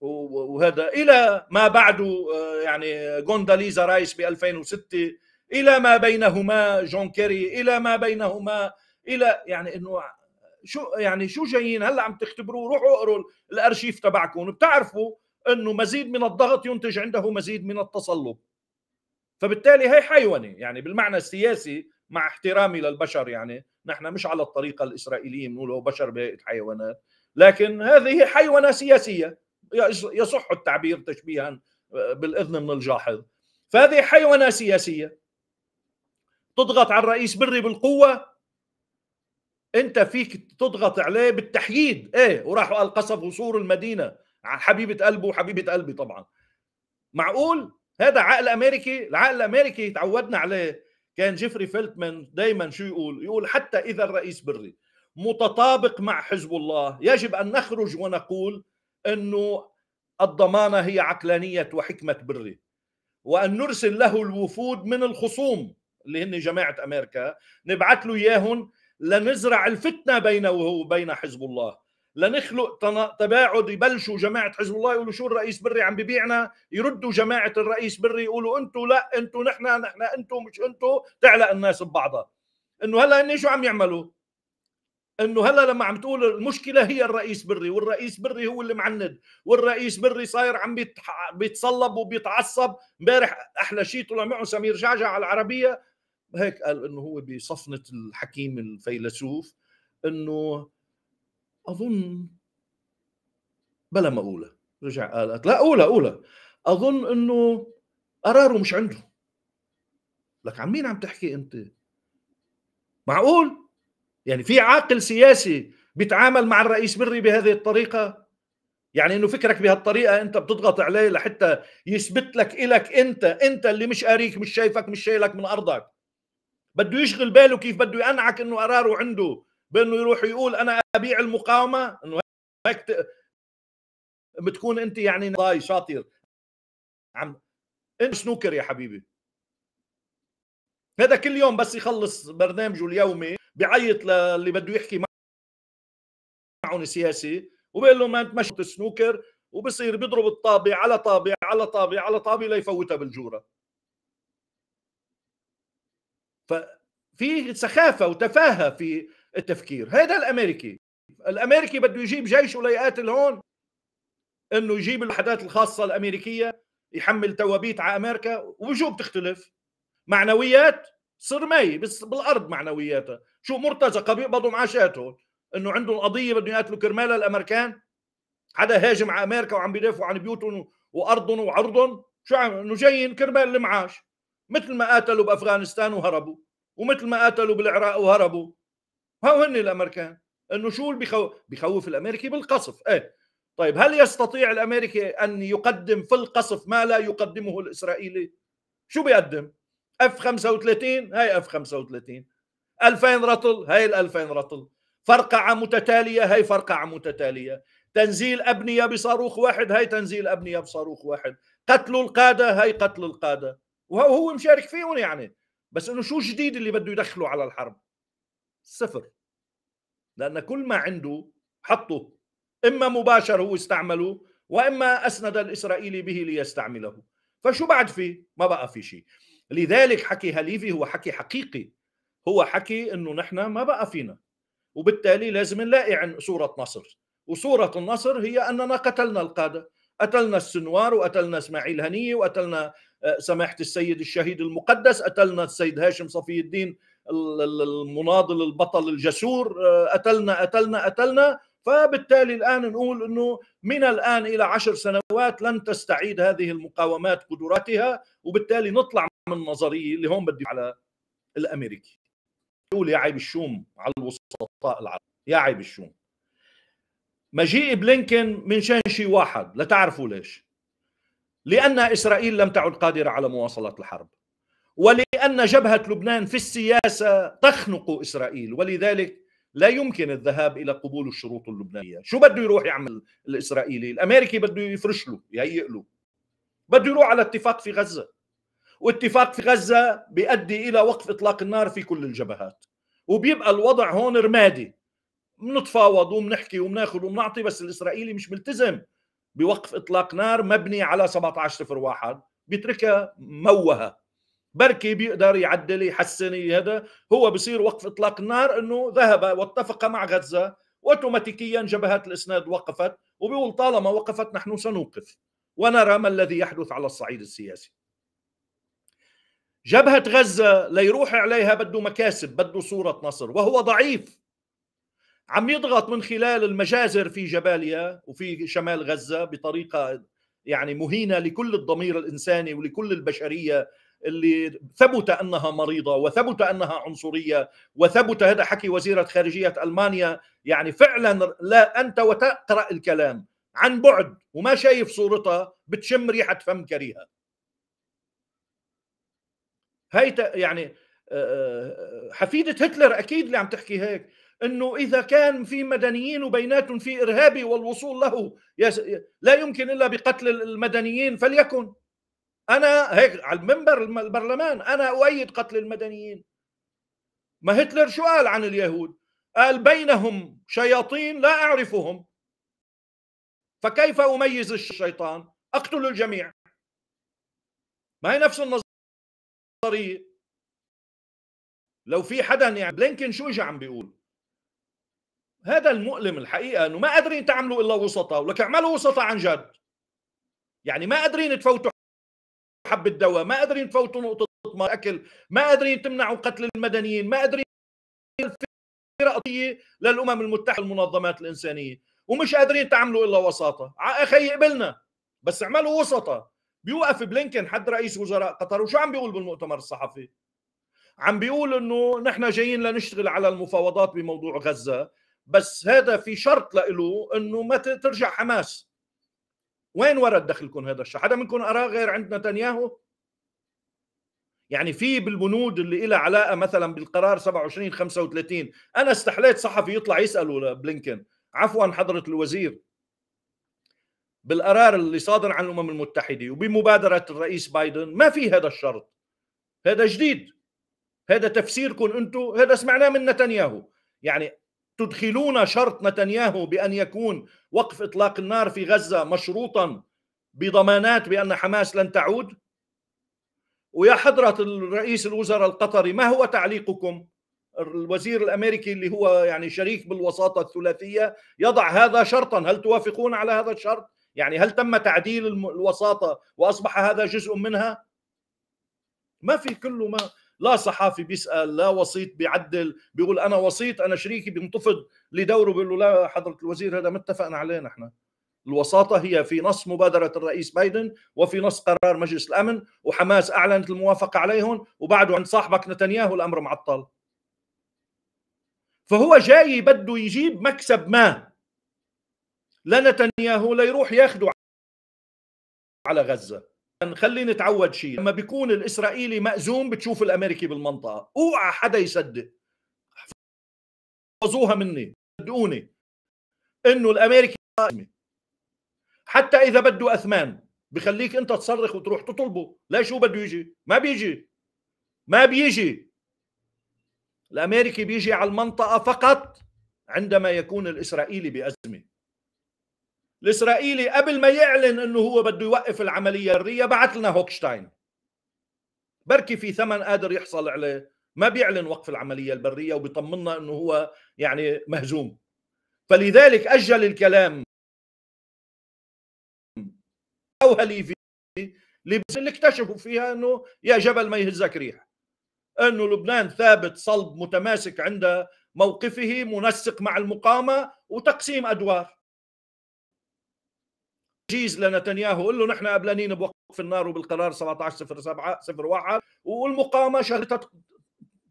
S1: وهذا الى ما بعده آه، يعني غونداليزا رايس ب 2006 الى ما بينهما جون كيري الى ما بينهما الى يعني انه شو يعني شو جايين هلا عم تختبروا روحوا اقروا الارشيف تبعكم بتعرفوا انه مزيد من الضغط ينتج عنده مزيد من التصلب فبالتالي هي حيوانه يعني بالمعنى السياسي مع احترامي للبشر يعني نحن مش على الطريقه الاسرائيليه بنقول بشر حيوانات لكن هذه حيوانه سياسيه يصح التعبير تشبيها آه، بالاذن من الجاحظ فهذه حيوانه سياسيه تضغط على الرئيس بري بالقوه انت فيك تضغط عليه بالتحييد ايه وراحوا القصف قصفوا المدينه حبيبه قلبه وحبيبه قلبي طبعا معقول هذا عقل امريكي العقل الامريكي تعودنا عليه كان جيفري فيلتمان دائما شو يقول يقول حتى إذا الرئيس بري متطابق مع حزب الله يجب أن نخرج ونقول أنه الضمانة هي عقلانية وحكمة بري وأن نرسل له الوفود من الخصوم اللي هن جماعة أمريكا نبعث له إياهم لنزرع الفتنة بينه وبين حزب الله لنخلق تباعد يبلشوا جماعه حزب الله يقولوا شو الرئيس بري عم ببيعنا يردوا جماعه الرئيس بري يقولوا انتم لا انتم نحن نحن انتم مش انتم تعلق الناس ببعضها انه هلا إني شو عم يعملوا انه هلا لما عم تقول المشكله هي الرئيس بري والرئيس بري هو اللي معند والرئيس بري صاير عم بيتصلب وبيتعصب امبارح احلى شيء طلع معه سمير جعجع على العربيه هيك قال انه هو بصفنه الحكيم الفيلسوف انه اظن بلا ما اولى رجع قالت لا اولى اولى اظن انه قراره مش عنده لك عن مين عم تحكي انت معقول يعني في عاقل سياسي بيتعامل مع الرئيس بري بهذه الطريقه يعني انه فكرك بهالطريقه انت بتضغط عليه لحتى يثبت لك الك انت انت اللي مش قاريك مش شايفك مش شايلك من ارضك بده يشغل باله كيف بده يقنعك انه قراره عنده بانه يروح يقول انا ابيع المقاومه انه هيك بتكون انت يعني ضاي شاطر عم انت سنوكر يا حبيبي هذا كل يوم بس يخلص برنامجه اليومي بيعيط للي بده يحكي معه سياسي وبقول له ما انت مش السنوكر وبصير بيضرب الطابع على طابع على طابع على طابع ليفوتها بالجورة ففي سخافة وتفاهة في التفكير هذا الامريكي الامريكي بده يجيب جيش ولا يقاتل هون انه يجيب الوحدات الخاصه الامريكيه يحمل توابيت على امريكا ووجوه بتختلف معنويات صرمية بس بالارض معنوياتها شو مرتزقه بيقبضوا معاشاتهم انه عندهم قضيه بدهم يقاتلوا كرمالها الامريكان حدا هاجم على امريكا وعم بيدافعوا عن بيوتهم وارضهم وعرضهم شو عم انه جايين كرمال المعاش مثل ما قاتلوا بافغانستان وهربوا ومثل ما قاتلوا بالعراق وهربوا هاو هن الامريكان انه شو اللي بخوف بخوف الامريكي بالقصف ايه طيب هل يستطيع الامريكي ان يقدم في القصف ما لا يقدمه الاسرائيلي شو بيقدم اف 35 هاي اف 35 2000 رطل هاي ال 2000 رطل فرقعه متتاليه هاي فرقعه متتاليه تنزيل ابنيه بصاروخ واحد هاي تنزيل ابنيه بصاروخ واحد قتل القاده هاي قتل القاده وهو مشارك فيهم يعني بس انه شو جديد اللي بده يدخله على الحرب صفر لأن كل ما عنده حطه إما مباشر هو استعمله وإما أسند الإسرائيلي به ليستعمله فشو بعد فيه ما بقى في شيء لذلك حكي هليفي هو حكي حقيقي هو حكي انه نحن ما بقى فينا وبالتالي لازم نلاقي عن صورة نصر وصورة النصر هي أننا قتلنا القادة قتلنا السنوار وقتلنا إسماعيل هنية وقتلنا آه، سماحة السيد الشهيد المقدس قتلنا السيد هاشم صفي الدين المناضل البطل الجسور قتلنا آه، قتلنا قتلنا فبالتالي الآن نقول أنه من الآن إلى عشر سنوات لن تستعيد هذه المقاومات قدراتها وبالتالي نطلع من النظرية اللي هون بدي على الأمريكي يقول يا عيب الشوم على الوسطاء العرب يا عيب الشوم مجيء بلينكن من شان شيء واحد لا تعرفوا ليش لأن إسرائيل لم تعد قادرة على مواصلة الحرب ولأن جبهة لبنان في السياسة تخنق إسرائيل ولذلك لا يمكن الذهاب إلى قبول الشروط اللبنانية شو بده يروح يعمل الإسرائيلي الأمريكي بده يفرش له يهيئ له بده يروح على اتفاق في غزة واتفاق في غزة بيؤدي إلى وقف إطلاق النار في كل الجبهات وبيبقى الوضع هون رمادي بنتفاوض وبنحكي وبناخذ وبنعطي بس الإسرائيلي مش ملتزم بوقف إطلاق نار مبني على 17 صفر واحد بيتركها موهة بركي بيقدر يعدل يحسن هذا هو بصير وقف اطلاق النار انه ذهب واتفق مع غزه اوتوماتيكيا جبهات الاسناد وقفت وبيقول طالما وقفت نحن سنوقف ونرى ما الذي يحدث على الصعيد السياسي جبهة غزة ليروح عليها بده مكاسب بده صورة نصر وهو ضعيف عم يضغط من خلال المجازر في جباليا وفي شمال غزة بطريقة يعني مهينة لكل الضمير الإنساني ولكل البشرية اللي ثبت انها مريضه وثبت انها عنصريه وثبت هذا حكي وزيره خارجيه المانيا يعني فعلا لا انت وتقرا الكلام عن بعد وما شايف صورتها بتشم ريحه فم كريهه هي يعني آه، آه، حفيده هتلر اكيد اللي عم تحكي هيك انه اذا كان في مدنيين وبيناتهم في ارهابي والوصول له لا يمكن الا بقتل المدنيين فليكن انا هيك على المنبر البرلمان انا اؤيد قتل المدنيين ما هتلر شو قال عن اليهود قال بينهم شياطين لا اعرفهم فكيف اميز الشيطان اقتل الجميع ما هي نفس النظريه لو في حدا يعني بلينكن شو اجى عم بيقول هذا المؤلم الحقيقه انه ما قادرين تعملوا الا وسطاء ولك اعملوا وسطاء عن جد يعني ما قادرين تفوتوا حبة دواء ما قادرين يفوتوا نقطة ما أكل ما قادرين تمنعوا قتل المدنيين ما قادرين الفرقيه للأمم المتحدة المنظمات الإنسانية ومش قادرين تعملوا إلا وساطة أخي قبلنا بس اعملوا وسطة بيوقف بلينكن حد رئيس وزراء قطر وشو عم بيقول بالمؤتمر الصحفي عم بيقول انه نحن جايين لنشتغل على المفاوضات بموضوع غزه بس هذا في شرط له انه ما ترجع حماس وين ورد دخلكم هذا الشيء حدا منكم أراه غير عند نتنياهو يعني في بالبنود اللي لها علاقه مثلا بالقرار 27 35 انا استحليت صحفي يطلع يساله بلينكن عفوا حضره الوزير بالقرار اللي صادر عن الامم المتحده وبمبادره الرئيس بايدن ما في هذا الشرط هذا جديد هذا تفسيركم انتم هذا سمعناه من نتنياهو يعني تدخلون شرط نتنياهو بان يكون وقف اطلاق النار في غزه مشروطا بضمانات بان حماس لن تعود ويا حضره الرئيس الوزراء القطري ما هو تعليقكم الوزير الامريكي اللي هو يعني شريك بالوساطه الثلاثيه يضع هذا شرطا هل توافقون على هذا الشرط يعني هل تم تعديل الوساطه واصبح هذا جزء منها ما في كله ما لا صحافي بيسال لا وسيط بيعدل بيقول انا وسيط انا شريكي بينتفض لدوره بيقول له لا حضره الوزير هذا ما اتفقنا عليه نحن الوساطة هي في نص مبادرة الرئيس بايدن وفي نص قرار مجلس الأمن وحماس أعلنت الموافقة عليهم وبعده عند صاحبك نتنياهو الأمر معطل فهو جاي بده يجيب مكسب ما لنتنياهو ليروح ياخذه ياخده على غزة نخلي نتعود شيء لما بيكون الاسرائيلي مأزوم بتشوف الامريكي بالمنطقه اوعى حدا يصدق حفظوها مني صدقوني انه الامريكي حتى اذا بده اثمان بخليك انت تصرخ وتروح تطلبه لا شو بده يجي ما بيجي ما بيجي الامريكي بيجي على المنطقه فقط عندما يكون الاسرائيلي بازمه الاسرائيلي قبل ما يعلن انه هو بده يوقف العمليه الريه بعث لنا هوكشتاين بركي في ثمن قادر يحصل عليه ما بيعلن وقف العمليه البريه وبيطمنا انه هو يعني مهزوم فلذلك اجل الكلام او هليفي اللي اكتشفوا فيها انه يا جبل ما يهزك ريح انه لبنان ثابت صلب متماسك عند موقفه منسق مع المقاومه وتقسيم ادوار تجيز لنتنياهو قل له نحن قبلانين بوقف النار وبالقرار 17 07 01 والمقاومه شهرتها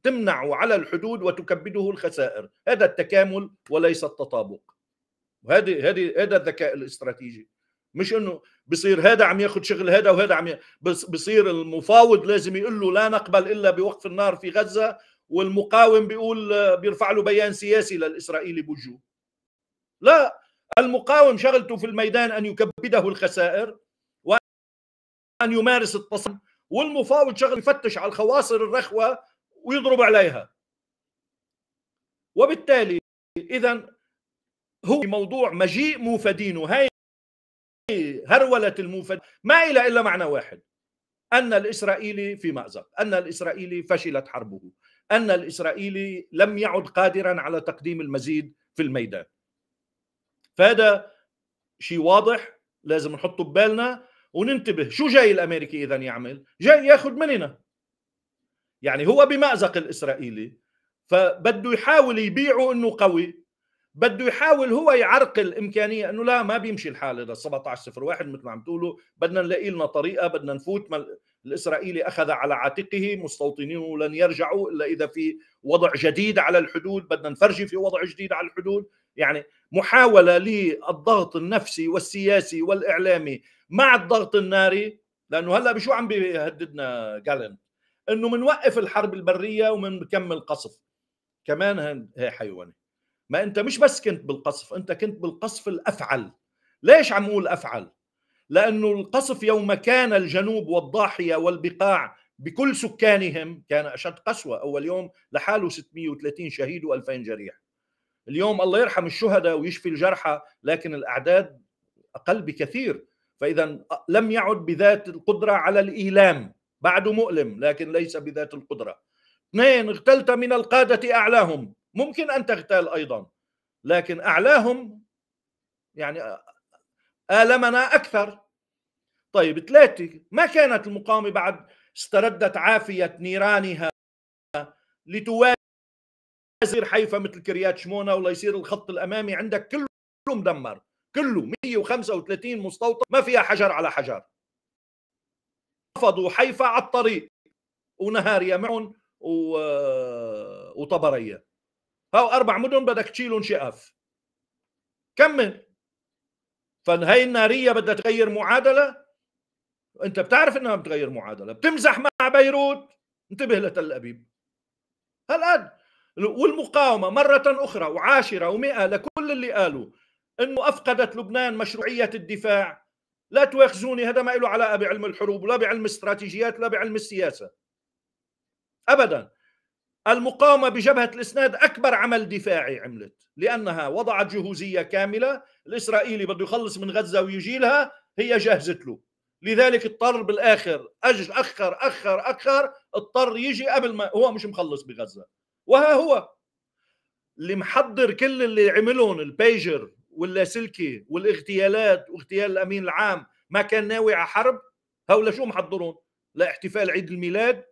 S1: تمنع على الحدود وتكبده الخسائر هذا التكامل وليس التطابق وهذه هذه هذا الذكاء الاستراتيجي مش انه بصير هذا عم ياخذ شغل هذا وهذا عم ي... بصير المفاوض لازم يقول له لا نقبل الا بوقف النار في غزه والمقاوم بيقول بيرفع له بيان سياسي للاسرائيلي بوجو لا المقاوم شغلته في الميدان أن يكبده الخسائر وأن يمارس التصنع والمفاوض شغل يفتش على الخواصر الرخوة ويضرب عليها وبالتالي إذا هو موضوع مجيء موفدين وهي هرولة الموفد ما إلى إلا معنى واحد أن الإسرائيلي في مأزق أن الإسرائيلي فشلت حربه أن الإسرائيلي لم يعد قادرا على تقديم المزيد في الميدان فهذا شيء واضح لازم نحطه ببالنا وننتبه شو جاي الامريكي اذا يعمل جاي ياخذ مننا يعني هو بمازق الاسرائيلي فبده يحاول يبيعه انه قوي بده يحاول هو يعرقل امكانيه انه لا ما بيمشي الحال هذا 17 0 مثل ما عم تقولوا بدنا نلاقي لنا طريقه بدنا نفوت ما الاسرائيلي اخذ على عاتقه مستوطنيه لن يرجعوا الا اذا في وضع جديد على الحدود بدنا نفرجي في وضع جديد على الحدود يعني محاوله للضغط النفسي والسياسي والاعلامي مع الضغط الناري لانه هلا بشو عم بيهددنا جالن انه بنوقف الحرب البريه ومنكمل قصف كمان هي حيوانه ما انت مش بس كنت بالقصف انت كنت بالقصف الافعل ليش عم اقول افعل لانه القصف يوم كان الجنوب والضاحيه والبقاع بكل سكانهم كان اشد قسوه اول يوم لحاله 630 شهيد و2000 جريح اليوم الله يرحم الشهداء ويشفي الجرحى لكن الأعداد أقل بكثير فإذا لم يعد بذات القدرة على الإيلام بعد مؤلم لكن ليس بذات القدرة اثنين اغتلت من القادة أعلاهم ممكن أن تغتال أيضا لكن أعلاهم يعني آلمنا أكثر طيب ثلاثة ما كانت المقاومة بعد استردت عافية نيرانها لتواجه يصير حيفا مثل كريات شمونه ولا يصير الخط الامامي عندك كله مدمر كله 135 مستوطن ما فيها حجر على حجر رفضوا حيفا على الطريق ونهاريا معهم و... وطبريا هاو اربع مدن بدك تشيلهم شقف كمل فهي الناريه بدها تغير معادله انت بتعرف انها بتغير معادله بتمزح مع بيروت انتبه لتل ابيب هالقد والمقاومة مرة أخرى وعاشرة ومئة لكل اللي قالوا أنه أفقدت لبنان مشروعية الدفاع لا تواخذوني هذا ما له علاقة بعلم الحروب ولا بعلم استراتيجيات ولا بعلم السياسة أبدا المقاومة بجبهة الإسناد أكبر عمل دفاعي عملت لأنها وضعت جهوزية كاملة الإسرائيلي بده يخلص من غزة ويجي لها هي جهزت له لذلك اضطر بالآخر أجل أخر أخر أخر اضطر يجي قبل ما هو مش مخلص بغزة وها هو اللي محضر كل اللي عملهم البيجر واللاسلكي والاغتيالات واغتيال الامين العام ما كان ناوي على حرب هؤلاء شو محضرون لاحتفال عيد الميلاد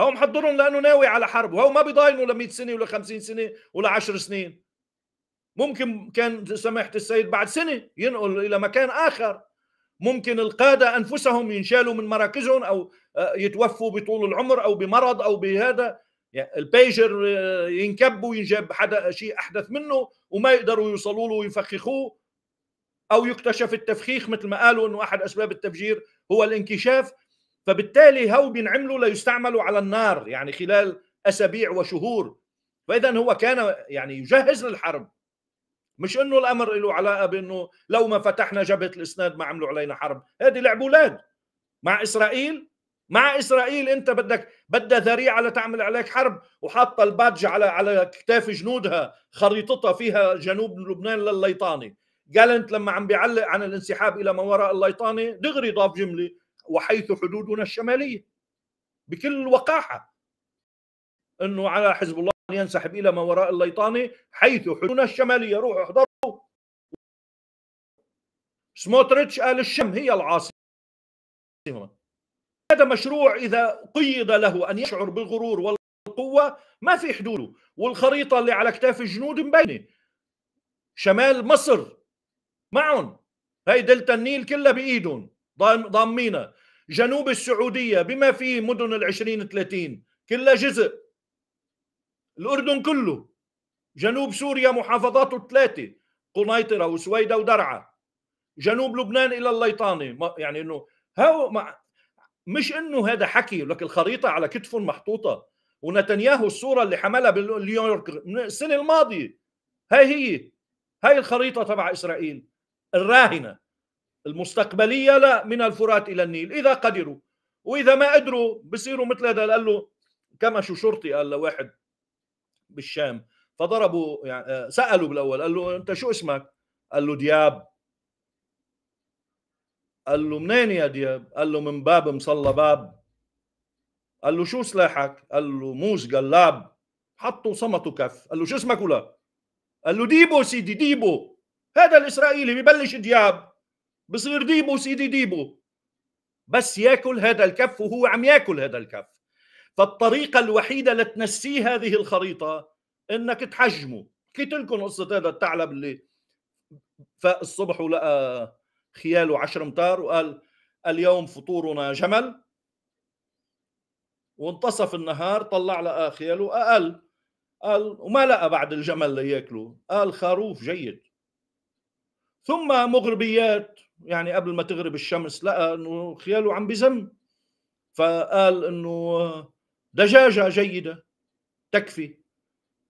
S1: هو محضرهم لانه ناوي على حرب وهو ما بيضاينوا ل 100 سنه ولا 50 سنه ولا 10 سنين ممكن كان سماحه السيد بعد سنه ينقل الى مكان اخر ممكن القاده انفسهم ينشالوا من مراكزهم او آه، يتوفوا بطول العمر او بمرض او بهذا يعني البيجر آه، ينكب وينجاب حدا شيء احدث منه وما يقدروا يوصلوا له ويفخخوه او يكتشف التفخيخ مثل ما قالوا انه احد اسباب التفجير هو الانكشاف فبالتالي هو بينعملوا ليستعملوا على النار يعني خلال اسابيع وشهور فاذا هو كان يعني يجهز للحرب مش انه الامر له علاقه بانه لو ما فتحنا جبهه الاسناد ما عملوا علينا حرب هذه لعب اولاد مع اسرائيل مع اسرائيل انت بدك بدها ذريعه لتعمل عليك حرب وحاطه البادج على على كتاف جنودها خريطتها فيها جنوب لبنان للليطانه جالنت لما عم بيعلق عن الانسحاب الى ما وراء الليطانه دغري ضاف جمله وحيث حدودنا الشماليه بكل وقاحه انه على حزب الله ان ينسحب الى ما وراء الليطانه حيث حدودنا الشماليه روحوا احضروا سموتريتش قال الشم هي العاصمه هذا مشروع إذا قيد له أن يشعر بالغرور والقوة ما في حدوده والخريطة اللي على أكتاف الجنود مبينة شمال مصر معهم هاي دلتا النيل كلها بإيدهم ضامينا جنوب السعودية بما فيه مدن العشرين ثلاثين كلها جزء الأردن كله جنوب سوريا محافظاته الثلاثة قنيطرة وسويدة ودرعا جنوب لبنان إلى الليطانة يعني أنه هاو مع مش انه هذا حكي لك الخريطه على كتفهم محطوطه ونتنياهو الصوره اللي حملها بالنيويورك من السنه الماضيه هاي هي هاي الخريطه تبع اسرائيل الراهنه المستقبليه لا من الفرات الى النيل اذا قدروا واذا ما قدروا بصيروا مثل هذا قال له كما شو شرطي قال لواحد بالشام فضربوا يعني آه، سالوا بالاول قال له انت شو اسمك؟ قال له دياب قال له منين يا دياب؟ قال له من باب مصلى باب قال له شو سلاحك؟ قال له موس قلاب حطوا صمت كف قال له شو اسمك ولا؟ قال له ديبو سيدي ديبو هذا الاسرائيلي ببلش دياب بصير ديبو سيدي ديبو بس ياكل هذا الكف وهو عم ياكل هذا الكف فالطريقة الوحيدة لتنسيه هذه الخريطة انك تحجمه قلت لكم قصة هذا الثعلب اللي فاق الصبح ولقى خياله 10 امتار وقال اليوم فطورنا جمل وانتصف النهار طلع لقى خياله أقل قال وما لقى بعد الجمل ياكله قال خروف جيد ثم مغربيات يعني قبل ما تغرب الشمس لقى انه خياله عم بزم فقال انه دجاجه جيده تكفي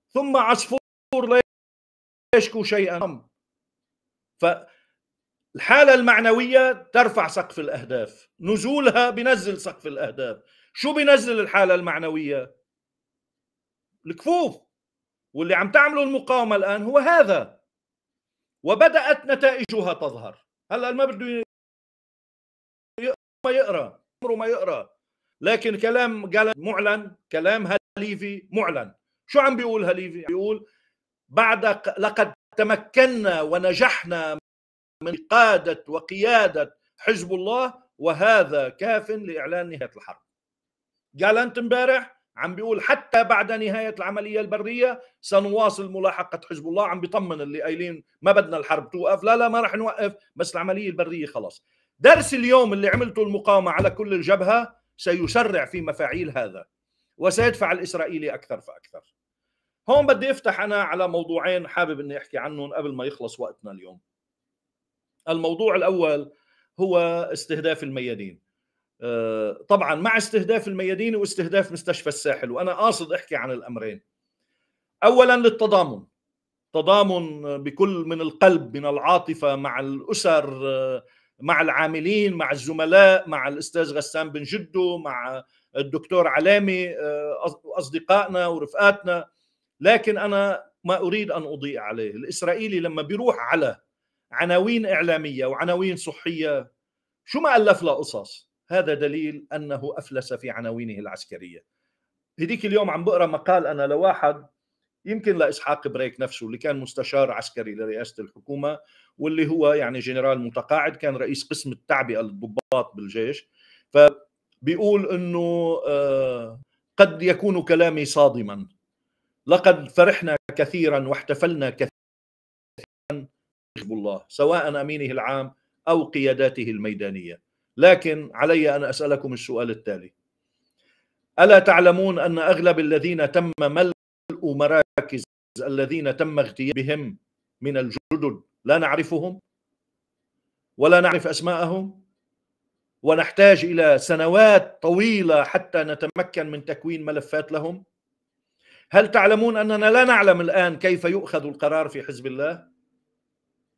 S1: ثم عصفور لا يشكو شيئا ف الحالة المعنوية ترفع سقف الأهداف نزولها بنزل سقف الأهداف شو بنزل الحالة المعنوية الكفوف واللي عم تعمله المقاومة الآن هو هذا وبدأت نتائجها تظهر هلا ما بده ما يقرا عمره ما يقرا لكن كلام قال معلن كلام هليفي معلن شو عم بيقول هليفي بيقول بعد لقد تمكنا ونجحنا من قادة وقيادة حزب الله وهذا كاف لإعلان نهاية الحرب جالنت امبارح عم بيقول حتى بعد نهاية العملية البرية سنواصل ملاحقة حزب الله عم بيطمن اللي قايلين ما بدنا الحرب توقف لا لا ما رح نوقف بس العملية البرية خلاص درس اليوم اللي عملته المقاومة على كل الجبهة سيسرع في مفاعيل هذا وسيدفع الإسرائيلي أكثر فأكثر هون بدي افتح أنا على موضوعين حابب أني أحكي عنهم قبل ما يخلص وقتنا اليوم الموضوع الاول هو استهداف الميادين آه، طبعا مع استهداف الميادين واستهداف مستشفى الساحل وانا قاصد احكي عن الامرين اولا للتضامن تضامن بكل من القلب من العاطفه مع الاسر آه، مع العاملين مع الزملاء مع الاستاذ غسان بن جدو مع الدكتور علامي آه، اصدقائنا ورفقاتنا لكن انا ما اريد ان اضيء عليه الاسرائيلي لما بيروح على عناوين اعلاميه وعناوين صحيه شو ما الف له قصص هذا دليل انه افلس في عناوينه العسكريه هذيك اليوم عم بقرا مقال انا لواحد يمكن لاسحاق بريك نفسه اللي كان مستشار عسكري لرئاسه الحكومه واللي هو يعني جنرال متقاعد كان رئيس قسم التعبئه للضباط بالجيش فبيقول انه آه، قد يكون كلامي صادما لقد فرحنا كثيرا واحتفلنا كثيرا حزب الله سواء امينه العام او قياداته الميدانيه لكن علي ان اسالكم السؤال التالي الا تعلمون ان اغلب الذين تم ملء مراكز الذين تم اغتيابهم من الجدد لا نعرفهم ولا نعرف اسماءهم ونحتاج الى سنوات طويله حتى نتمكن من تكوين ملفات لهم هل تعلمون اننا لا نعلم الان كيف يؤخذ القرار في حزب الله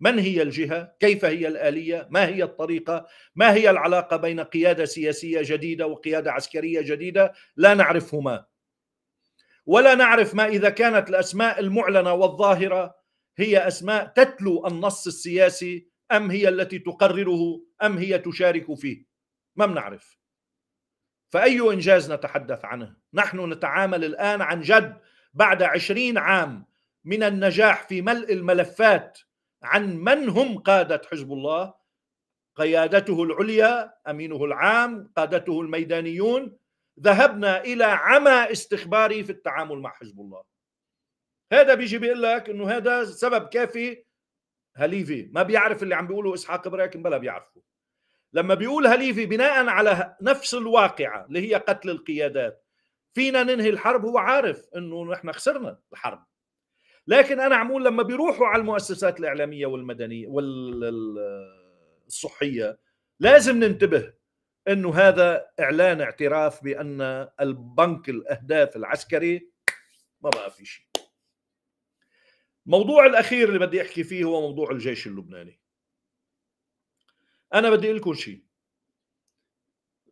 S1: من هي الجهه؟ كيف هي الاليه؟ ما هي الطريقه؟ ما هي العلاقه بين قياده سياسيه جديده وقياده عسكريه جديده؟ لا نعرفهما. ولا نعرف ما اذا كانت الاسماء المعلنه والظاهره هي اسماء تتلو النص السياسي ام هي التي تقرره ام هي تشارك فيه. ما بنعرف. فاي انجاز نتحدث عنه؟ نحن نتعامل الان عن جد بعد عشرين عام من النجاح في ملء الملفات عن من هم قادة حزب الله قيادته العليا أمينه العام قادته الميدانيون ذهبنا إلى عمى استخباري في التعامل مع حزب الله هذا بيجي بيقول لك انه هذا سبب كافي هليفي ما بيعرف اللي عم بيقوله اسحاق إبراهيم بلا بيعرفه لما بيقول هليفي بناء على نفس الواقعه اللي هي قتل القيادات فينا ننهي الحرب هو عارف انه نحن خسرنا الحرب لكن انا اقول لما بيروحوا على المؤسسات الاعلاميه والمدنيه والصحيه لازم ننتبه انه هذا اعلان اعتراف بان البنك الاهداف العسكري ما بقى في شيء موضوع الاخير اللي بدي احكي فيه هو موضوع الجيش اللبناني انا بدي اقول لكم شيء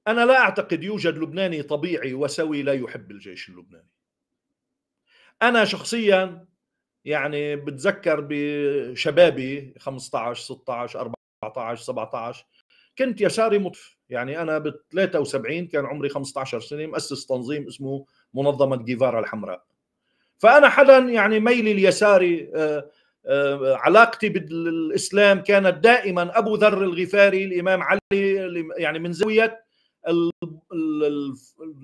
S1: انا لا اعتقد يوجد لبناني طبيعي وسوي لا يحب الجيش اللبناني انا شخصيا يعني بتذكر بشبابي 15 16 14 17 كنت يساري مطف يعني انا ب 73 كان عمري 15 سنه مؤسس تنظيم اسمه منظمه جيفارا الحمراء فانا حدا يعني ميلي اليساري آه، آه، علاقتي بالاسلام كانت دائما ابو ذر الغفاري الامام علي يعني من زاويه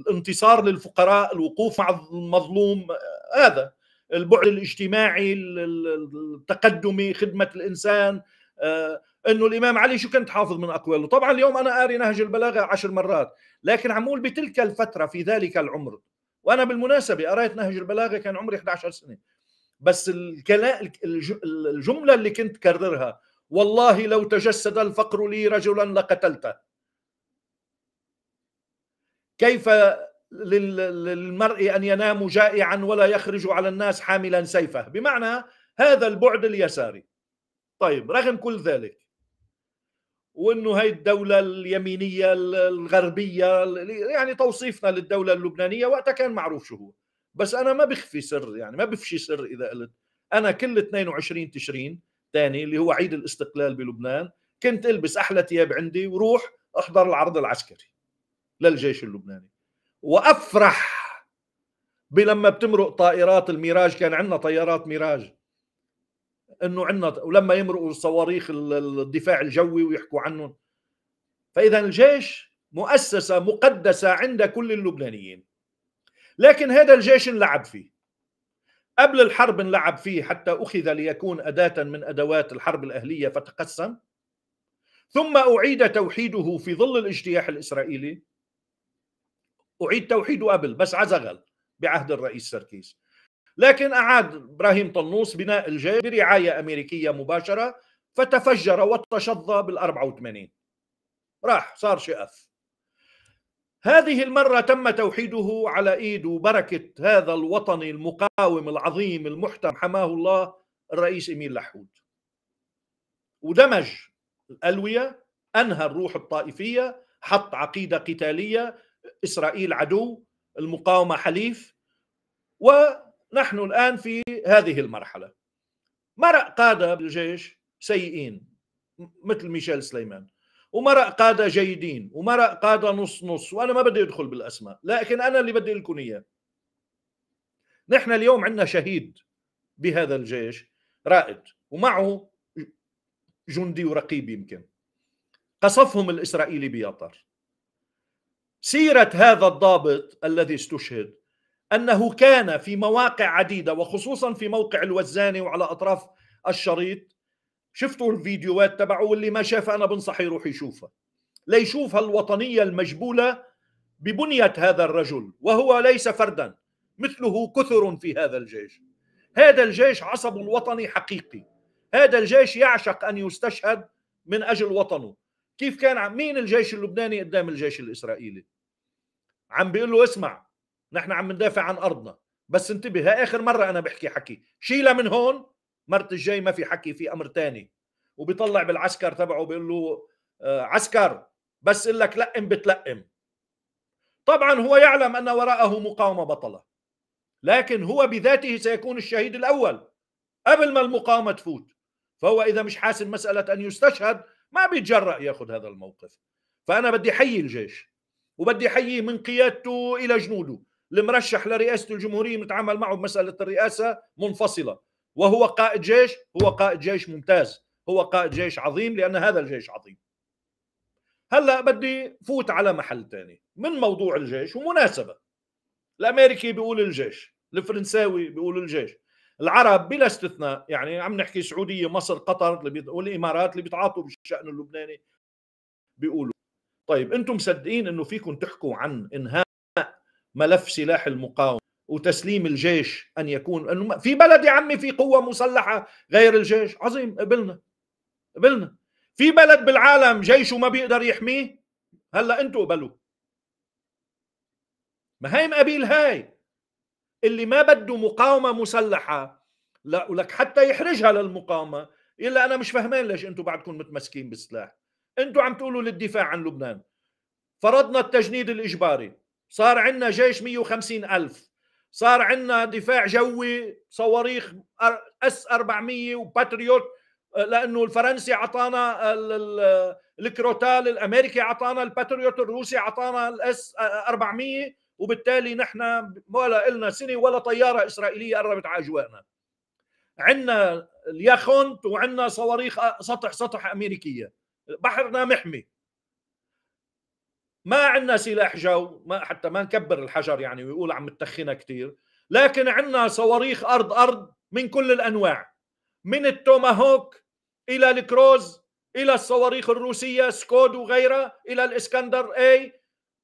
S1: الانتصار للفقراء الوقوف مع المظلوم آه، هذا البعد الاجتماعي التقدمي خدمه الانسان آه، انه الامام علي شو كنت حافظ من اقواله طبعا اليوم انا قاري نهج البلاغه عشر مرات لكن عمول بتلك الفتره في ذلك العمر وانا بالمناسبه قريت نهج البلاغه كان عمري 11 سنه بس الكلام الجمله اللي كنت كررها والله لو تجسد الفقر لي رجلا لقتلته كيف للمرء ان ينام جائعا ولا يخرج على الناس حاملا سيفه، بمعنى هذا البعد اليساري. طيب رغم كل ذلك وانه هي الدولة اليمينية الغربية يعني توصيفنا للدولة اللبنانية وقتها كان معروف شو هو بس انا ما بخفي سر يعني ما بفشي سر اذا قلت انا كل 22 تشرين ثاني اللي هو عيد الاستقلال بلبنان كنت البس احلى ثياب عندي وروح احضر العرض العسكري للجيش اللبناني وافرح بلما بتمرق طائرات الميراج كان عندنا طيارات ميراج انه عندنا ولما يمرقوا الصواريخ الدفاع الجوي ويحكوا عنهم فاذا الجيش مؤسسه مقدسه عند كل اللبنانيين لكن هذا الجيش انلعب فيه قبل الحرب انلعب فيه حتى اخذ ليكون اداه من ادوات الحرب الاهليه فتقسم ثم اعيد توحيده في ظل الاجتياح الاسرائيلي اعيد توحيده قبل بس عزغل بعهد الرئيس سركيس لكن اعاد ابراهيم طنوس بناء الجيش برعايه امريكيه مباشره فتفجر وتشظى بال 84 راح صار شقف هذه المره تم توحيده على ايد وبركه هذا الوطني المقاوم العظيم المحترم حماه الله الرئيس اميل لحود ودمج الالويه انهى الروح الطائفيه حط عقيده قتاليه اسرائيل عدو المقاومه حليف ونحن الان في هذه المرحله مرق قاده بالجيش سيئين مثل ميشيل سليمان ومرق قاده جيدين ومرق قاده نص نص وانا ما بدي ادخل بالاسماء لكن انا اللي بدي لكم اياه نحن اليوم عندنا شهيد بهذا الجيش رائد ومعه جندي ورقيب يمكن قصفهم الاسرائيلي بيطر سيرة هذا الضابط الذي استشهد أنه كان في مواقع عديدة وخصوصا في موقع الوزاني وعلى أطراف الشريط شفتوا الفيديوهات تبعه واللي ما شافها أنا بنصح يروح يشوفها ليشوف الوطنية المجبولة ببنية هذا الرجل وهو ليس فردا مثله كثر في هذا الجيش هذا الجيش عصب وطني حقيقي هذا الجيش يعشق أن يستشهد من أجل وطنه كيف كان مين الجيش اللبناني قدام الجيش الإسرائيلي عم بيقول له اسمع نحن عم ندافع عن ارضنا بس انتبه ها اخر مره انا بحكي حكي شيلها من هون مرت الجاي ما في حكي في امر تاني وبيطلع بالعسكر تبعه بيقول له آه عسكر بس اقول لك لقم بتلقم طبعا هو يعلم ان وراءه مقاومه بطله لكن هو بذاته سيكون الشهيد الاول قبل ما المقاومه تفوت فهو اذا مش حاسم مساله ان يستشهد ما بيتجرأ ياخذ هذا الموقف فانا بدي حيي الجيش وبدي احييه من قيادته الى جنوده المرشح لرئاسه الجمهوريه متعامل معه بمساله الرئاسه منفصله وهو قائد جيش هو قائد جيش ممتاز هو قائد جيش عظيم لان هذا الجيش عظيم هلا بدي فوت على محل ثاني من موضوع الجيش ومناسبه الامريكي بيقول الجيش الفرنساوي بيقول الجيش العرب بلا استثناء يعني عم نحكي سعوديه مصر قطر والامارات اللي بيتعاطوا بالشان اللبناني بيقولوا طيب انتم مصدقين انه فيكم تحكوا عن انهاء ملف سلاح المقاومه وتسليم الجيش ان يكون انه في بلد يا عمي في قوه مسلحه غير الجيش عظيم قبلنا قبلنا في بلد بالعالم جيشه ما بيقدر يحميه هلا انتم قبلوا ما هي مقابيل هاي اللي ما بده مقاومه مسلحه لا ولك حتى يحرجها للمقاومه الا انا مش فهمان ليش انتم بعدكم متمسكين بالسلاح انتم عم تقولوا للدفاع عن لبنان فرضنا التجنيد الإجباري صار عندنا جيش 150 ألف صار عندنا دفاع جوي صواريخ اس 400 وباتريوت لانه الفرنسي اعطانا الكروتال الامريكي اعطانا الباتريوت الروسي اعطانا الاس 400 وبالتالي نحن ولا النا سنه ولا طياره اسرائيليه قربت على اجوائنا عندنا الياخونت وعندنا صواريخ سطح سطح امريكيه بحرنا محمي ما عندنا سلاح جو ما حتى ما نكبر الحجر يعني ويقول عم تتخنها كثير لكن عندنا صواريخ ارض ارض من كل الانواع من التوماهوك الى الكروز الى الصواريخ الروسيه سكود وغيرها الى الاسكندر اي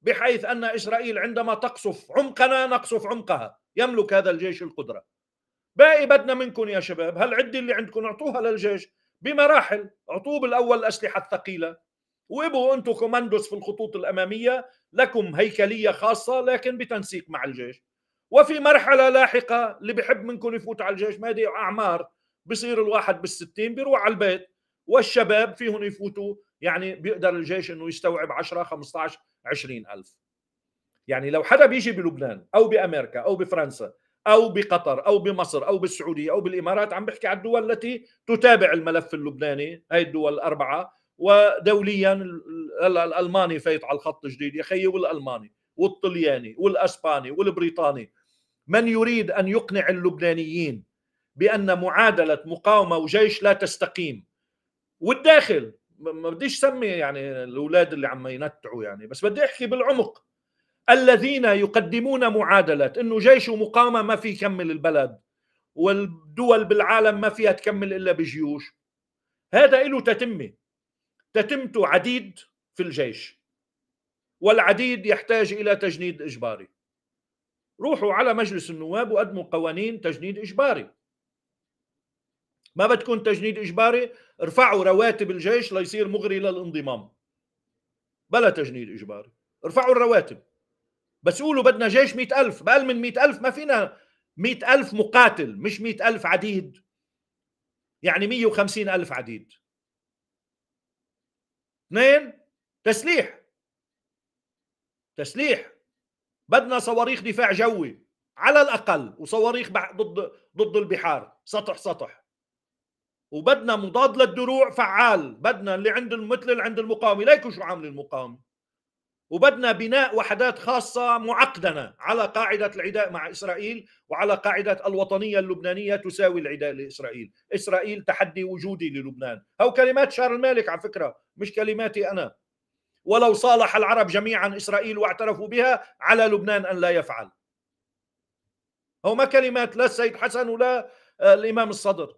S1: بحيث ان اسرائيل عندما تقصف عمقنا نقصف عمقها يملك هذا الجيش القدره باقي بدنا منكم يا شباب هالعده اللي عندكم اعطوها للجيش بمراحل اعطوه بالاول الاسلحه الثقيله وابقوا انتم كوماندوس في الخطوط الاماميه لكم هيكليه خاصه لكن بتنسيق مع الجيش وفي مرحله لاحقه اللي بحب منكم يفوت على الجيش ما هذه اعمار بصير الواحد بالستين بيروح على البيت والشباب فيهم يفوتوا يعني بيقدر الجيش انه يستوعب 10 15 20 الف يعني لو حدا بيجي بلبنان او بامريكا او بفرنسا او بقطر او بمصر او بالسعوديه او بالامارات عم بحكي على الدول التي تتابع الملف اللبناني هاي الدول الاربعه ودوليا الالماني فايت على الخط الجديد يا خيي والالماني والطلياني والاسباني والبريطاني من يريد ان يقنع اللبنانيين بان معادله مقاومه وجيش لا تستقيم والداخل ما بديش سمي يعني الاولاد اللي عم ينتعوا يعني بس بدي احكي بالعمق الذين يقدمون معادله انه جيش ومقاومه ما في يكمل البلد والدول بالعالم ما فيها تكمل الا بجيوش هذا له تتمه تتمته عديد في الجيش والعديد يحتاج الى تجنيد اجباري روحوا على مجلس النواب وقدموا قوانين تجنيد اجباري ما بدكم تجنيد اجباري ارفعوا رواتب الجيش ليصير مغري للانضمام بلا تجنيد اجباري ارفعوا الرواتب بس يقولوا بدنا جيش مئة ألف بقل من مئة ألف ما فينا مئة ألف مقاتل مش مئة ألف عديد يعني مية وخمسين ألف عديد اثنين تسليح تسليح بدنا صواريخ دفاع جوي على الأقل وصواريخ ضد ضد البحار سطح سطح وبدنا مضاد للدروع فعال بدنا اللي عند مثل اللي عند المقاومة ليكوا شو عامل المقاومة وبدنا بناء وحدات خاصة معقدنة على قاعدة العداء مع إسرائيل وعلى قاعدة الوطنية اللبنانية تساوي العداء لإسرائيل إسرائيل تحدي وجودي للبنان هو كلمات شارل المالك على فكرة مش كلماتي أنا ولو صالح العرب جميعا إسرائيل واعترفوا بها على لبنان أن لا يفعل هو ما كلمات لا السيد حسن ولا آه، الإمام الصدر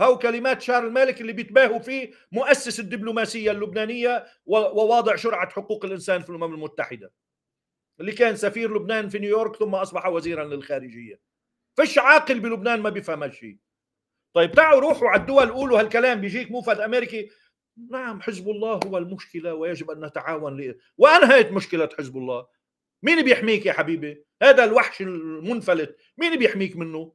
S1: هاو كلمات شارل المالك اللي بيتباهوا فيه مؤسس الدبلوماسية اللبنانية وواضع شرعة حقوق الإنسان في الأمم المتحدة اللي كان سفير لبنان في نيويورك ثم أصبح وزيرا للخارجية فش عاقل بلبنان ما بيفهم شيء طيب تعوا روحوا على الدول قولوا هالكلام بيجيك موفد أمريكي نعم حزب الله هو المشكلة ويجب أن نتعاون ل... وأنهيت مشكلة حزب الله مين بيحميك يا حبيبي هذا الوحش المنفلت مين بيحميك منه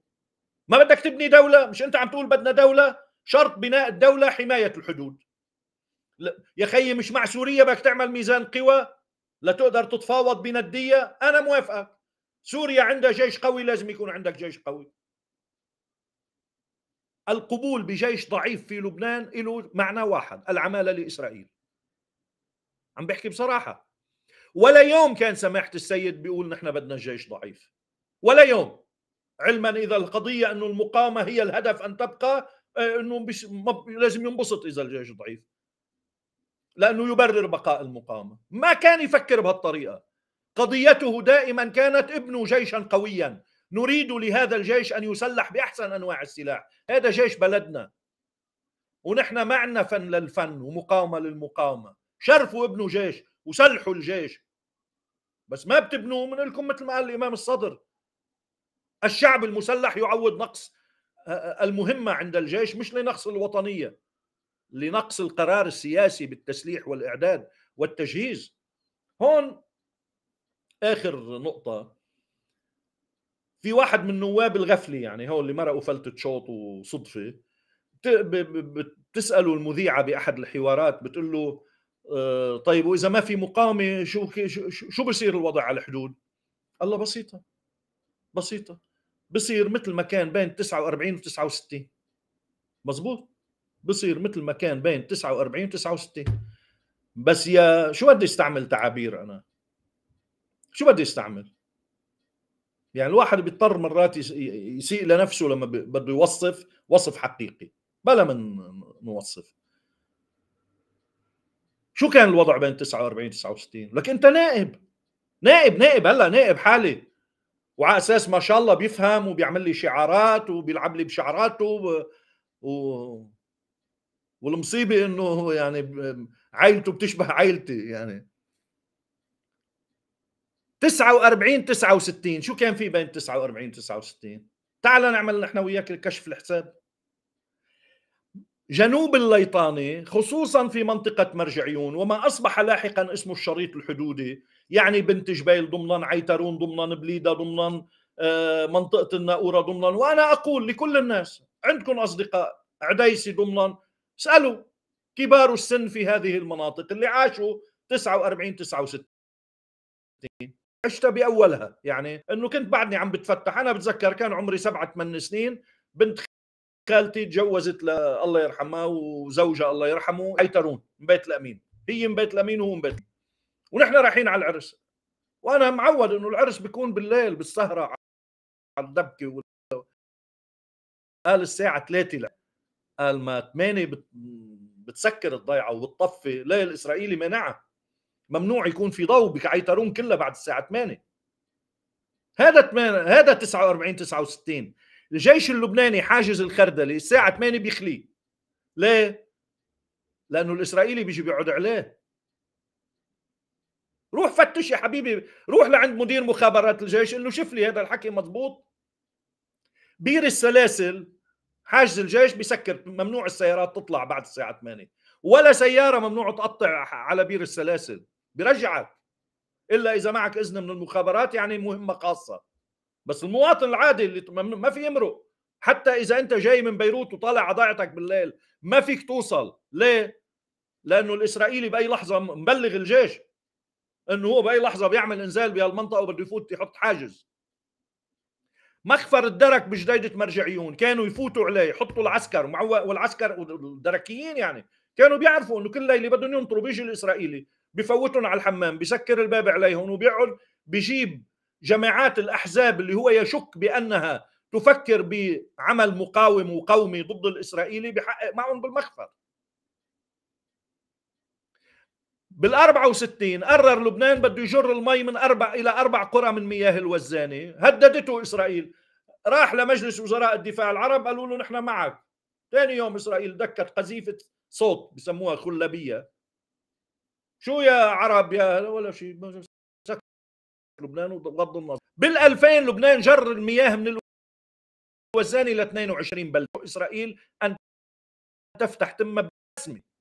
S1: ما بدك تبني دوله مش انت عم تقول بدنا دوله شرط بناء الدوله حمايه الحدود يا خيي مش مع سوريا بدك تعمل ميزان قوى لتقدر تتفاوض بنديه انا موافقك سوريا عندها جيش قوي لازم يكون عندك جيش قوي القبول بجيش ضعيف في لبنان له معنى واحد العماله لاسرائيل عم بحكي بصراحه ولا يوم كان سماحه السيد بيقول نحن بدنا جيش ضعيف ولا يوم علما اذا القضيه انه المقاومه هي الهدف ان تبقى آه، انه مش لازم ينبسط اذا الجيش ضعيف لانه يبرر بقاء المقاومه ما كان يفكر بهالطريقه قضيته دائما كانت ابنوا جيشا قويا نريد لهذا الجيش ان يسلح باحسن انواع السلاح هذا جيش بلدنا ونحن معنا فن للفن ومقاومه للمقاومه شرفوا ابنوا جيش وسلحوا الجيش بس ما بتبنوه من لكم مثل ما قال الامام الصدر الشعب المسلح يعوض نقص آه، آه، المهمة عند الجيش مش لنقص الوطنية لنقص القرار السياسي بالتسليح والإعداد والتجهيز هون آخر نقطة في واحد من نواب الغفلة يعني هو اللي مرقوا فلتة شوط وصدفة بتسأله المذيعة بأحد الحوارات بتقول له آه، طيب وإذا ما في مقاومة شو شو بصير الوضع على الحدود؟ الله بسيطة بسيطة بصير مثل ما كان بين 49 و 69 مزبوط بصير مثل ما كان بين 49 و 69 بس يا شو بدي استعمل تعابير انا شو بدي استعمل يعني الواحد بيضطر مرات يسيء لنفسه لما بده يوصف وصف حقيقي بلا من نوصف شو كان الوضع بين 49 و 69 لك انت نائب نائب نائب هلا نائب حالي وعلى اساس ما شاء الله بيفهم وبيعمل لي شعارات وبيلعب لي بشعراته و... و... والمصيبه انه يعني عائلته بتشبه عائلتي يعني 49 69 شو كان في بين 49 69 تعال نعمل نحن وياك الكشف الحساب جنوب الليطانة خصوصا في منطقة مرجعيون وما أصبح لاحقا اسمه الشريط الحدودي يعني بنت جبيل ضمنا عيترون ضمنا بليده ضمنا آه، منطقه الناقوره ضمنا وانا اقول لكل الناس عندكم اصدقاء عديسي ضمنا اسالوا كبار السن في هذه المناطق اللي عاشوا 49 69 عشتها باولها يعني انه كنت بعدني عم بتفتح انا بتذكر كان عمري سبعة ثمان سنين بنت خالتي تجوزت ل... الله يرحمها وزوجها الله يرحمه عيترون من بيت الامين هي من بيت الامين وهو من بيت ونحن رايحين على العرس وانا معود انه العرس بيكون بالليل بالسهره على الدبكه وال... قال الساعه 3 لا قال ما 8 بت... بتسكر الضيعه وبتطفي ليه الاسرائيلي منعها ممنوع يكون في ضوء بكعيترون كلها بعد الساعه 8 هذا 8 هذا 49 69 الجيش اللبناني حاجز الخردلي الساعه 8 بيخليه ليه؟ لانه الاسرائيلي بيجي بيقعد عليه روح فتش يا حبيبي روح لعند مدير مخابرات الجيش انه شوف لي هذا الحكي مضبوط بير السلاسل حاجز الجيش بسكر ممنوع السيارات تطلع بعد الساعه 8 ولا سياره ممنوع تقطع على بير السلاسل برجعك الا اذا معك اذن من المخابرات يعني مهمه خاصه بس المواطن العادي اللي ما في يمرق حتى اذا انت جاي من بيروت وطالع ضاعتك بالليل ما فيك توصل ليه لانه الاسرائيلي باي لحظه مبلغ الجيش انه هو باي لحظه بيعمل انزال بهالمنطقه وبده يفوت يحط حاجز مخفر الدرك بجديدة مرجعيون كانوا يفوتوا عليه يحطوا العسكر والعسكر والدركيين يعني كانوا بيعرفوا انه كل ليله بدهم ينطروا بيجي الاسرائيلي بفوتهم على الحمام بسكر الباب عليهم وبيقعد بجيب جماعات الاحزاب اللي هو يشك بانها تفكر بعمل مقاوم وقومي ضد الاسرائيلي بحقق معهم بالمخفر بال 64 قرر لبنان بده يجر المي من اربع الى اربع قرى من مياه الوزانه، هددته اسرائيل، راح لمجلس وزراء الدفاع العرب قالوا له نحن معك. ثاني يوم اسرائيل دكت قذيفه صوت بسموها خلابيه شو يا عرب يا ولا شيء لبنان وغض النظر بال 2000 لبنان جر المياه من الوزانه ل 22 بلده، اسرائيل ان تفتح تم بسمه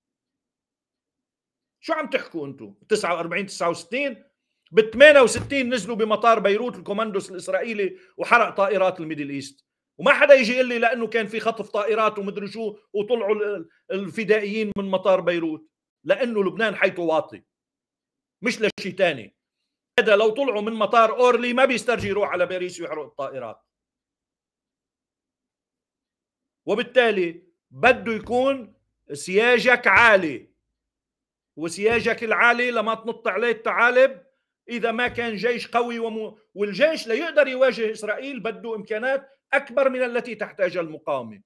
S1: شو عم تحكوا انتم 49 69 بال 68 نزلوا بمطار بيروت الكوماندوس الاسرائيلي وحرق طائرات الميدل ايست وما حدا يجي يقول لي لانه كان في خطف طائرات ومدري شو وطلعوا الفدائيين من مطار بيروت لانه لبنان حيث واطي مش لشيء ثاني هذا لو طلعوا من مطار اورلي ما بيسترجي يروح على باريس ويحرق الطائرات وبالتالي بده يكون سياجك عالي وسياجك العالي لما تنط عليه الثعالب اذا ما كان جيش قوي ومو والجيش ليقدر يواجه اسرائيل بده امكانات اكبر من التي تحتاجها المقاومه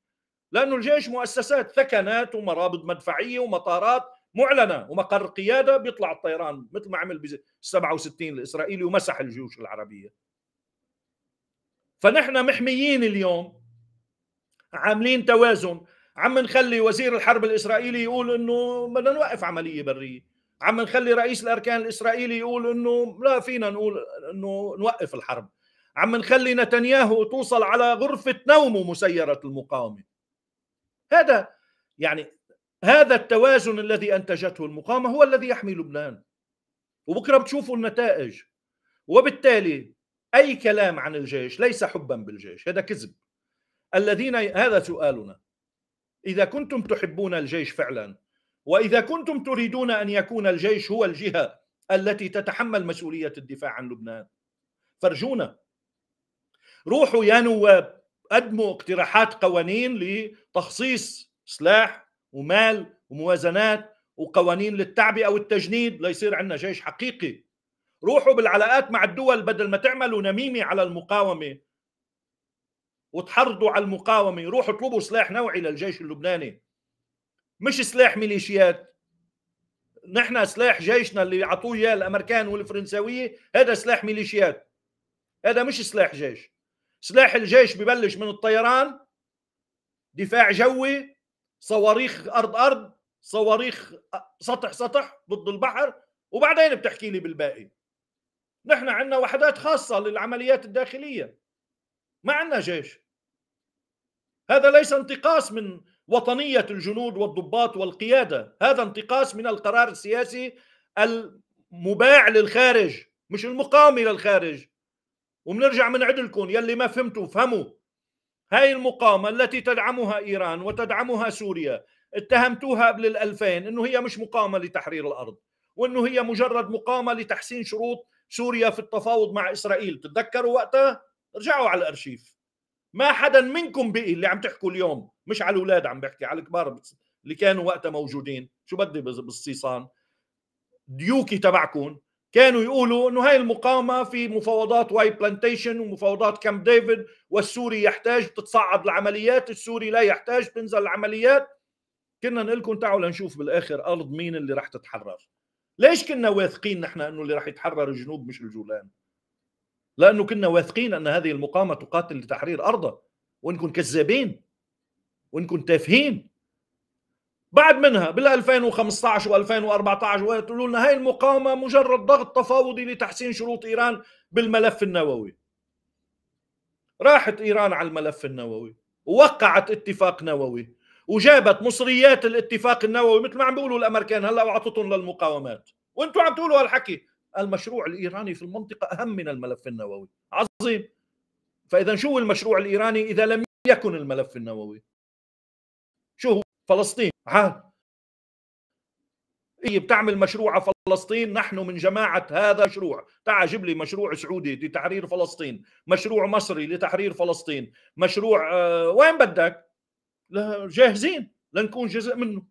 S1: لانه الجيش مؤسسات ثكنات ومرابط مدفعيه ومطارات معلنه ومقر قياده بيطلع الطيران مثل ما عمل ب 67 الاسرائيلي ومسح الجيوش العربيه فنحن محميين اليوم عاملين توازن عم نخلي وزير الحرب الاسرائيلي يقول انه بدنا نوقف عمليه بريه عم نخلي رئيس الاركان الاسرائيلي يقول انه لا فينا نقول انه نوقف الحرب عم نخلي نتنياهو توصل على غرفه نومه مسيره المقاومه هذا يعني هذا التوازن الذي انتجته المقاومه هو الذي يحمي لبنان وبكره بتشوفوا النتائج وبالتالي اي كلام عن الجيش ليس حبا بالجيش هذا كذب الذين هذا سؤالنا اذا كنتم تحبون الجيش فعلا واذا كنتم تريدون ان يكون الجيش هو الجهه التي تتحمل مسؤوليه الدفاع عن لبنان فرجونا روحوا يا نواب قدموا اقتراحات قوانين لتخصيص سلاح ومال وموازنات وقوانين للتعبئه والتجنيد ليصير عندنا جيش حقيقي روحوا بالعلاقات مع الدول بدل ما تعملوا نميمه على المقاومه وتحرضوا على المقاومه روحوا اطلبوا سلاح نوعي للجيش اللبناني مش سلاح ميليشيات نحن سلاح جيشنا اللي عطوه اياه الامريكان والفرنساويه هذا سلاح ميليشيات هذا مش سلاح جيش سلاح الجيش ببلش من الطيران دفاع جوي صواريخ ارض ارض صواريخ سطح سطح ضد البحر وبعدين بتحكي لي بالباقي نحن عندنا وحدات خاصه للعمليات الداخليه ما عندنا جيش هذا ليس انتقاص من وطنية الجنود والضباط والقيادة هذا انتقاص من القرار السياسي المباع للخارج مش المقام للخارج وبنرجع من عدلكم يلي ما فهمتوا فهموا هاي المقامة التي تدعمها إيران وتدعمها سوريا اتهمتوها قبل الألفين أنه هي مش مقامة لتحرير الأرض وأنه هي مجرد مقامة لتحسين شروط سوريا في التفاوض مع إسرائيل تتذكروا وقتها ارجعوا على الارشيف ما حدا منكم بقي اللي عم تحكوا اليوم مش على الاولاد عم بحكي على الكبار اللي كانوا وقتها موجودين شو بدي بالصيصان ديوكي تبعكم كانوا يقولوا انه هاي المقاومه في مفاوضات واي بلانتيشن ومفاوضات كامب ديفيد والسوري يحتاج تتصعد العمليات السوري لا يحتاج تنزل العمليات كنا نقول لكم تعالوا لنشوف بالاخر ارض مين اللي راح تتحرر ليش كنا واثقين نحن انه اللي راح يتحرر الجنوب مش الجولان لانه كنا واثقين ان هذه المقاومه تقاتل لتحرير ارضها وانكم كذابين وانكم تافهين بعد منها بال 2015 و2014 وتقولوا لنا هاي المقاومه مجرد ضغط تفاوضي لتحسين شروط ايران بالملف النووي راحت ايران على الملف النووي ووقعت اتفاق نووي وجابت مصريات الاتفاق النووي مثل ما عم بيقولوا الامريكان هلا واعطتهم للمقاومات وانتم عم تقولوا هالحكي المشروع الايراني في المنطقه اهم من الملف النووي عظيم فاذا شو المشروع الايراني اذا لم يكن الملف النووي شو هو فلسطين عاد هي طيب، بتعمل مشروع على فلسطين نحن من جماعة هذا المشروع تعال جيب لي مشروع سعودي لتحرير فلسطين مشروع مصري لتحرير فلسطين مشروع آه وين بدك جاهزين لنكون جزء منه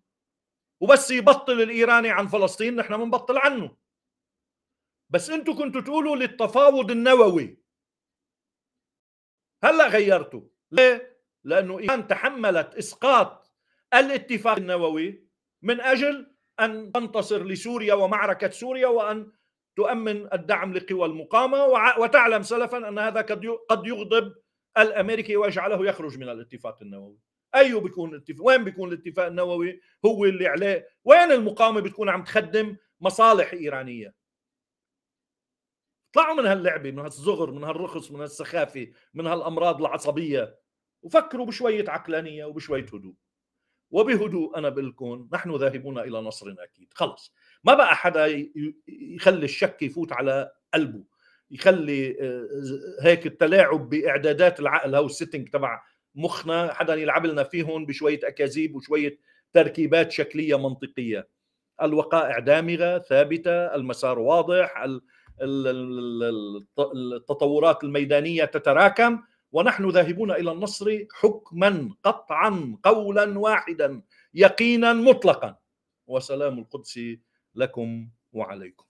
S1: وبس يبطل الإيراني عن فلسطين نحن بنبطل عنه بس انتوا كنتوا تقولوا للتفاوض النووي هلا غيرتوا ليه؟ لانه ايران تحملت اسقاط الاتفاق النووي من اجل ان تنتصر لسوريا ومعركه سوريا وان تؤمن الدعم لقوى المقاومه وتعلم سلفا ان هذا قد يغضب الامريكي ويجعله يخرج من الاتفاق النووي ايوه بيكون الاتفاق وين بيكون الاتفاق النووي هو اللي عليه وين المقاومه بتكون عم تخدم مصالح ايرانيه اطلعوا من هاللعبه من هالصغر من هالرخص من هالسخافه من هالامراض العصبيه وفكروا بشويه عقلانيه وبشويه هدوء وبهدوء انا بقول لكم نحن ذاهبون الى نصر اكيد خلص ما بقى حدا يخلي الشك يفوت على قلبه يخلي آه، هيك التلاعب باعدادات العقل او السيتنج تبع مخنا حدا يلعب لنا فيهم بشويه اكاذيب وشويه تركيبات شكليه منطقيه الوقائع دامغه ثابته المسار واضح التطورات الميدانيه تتراكم ونحن ذاهبون الى النصر حكما قطعا قولا واحدا يقينا مطلقا وسلام القدس لكم وعليكم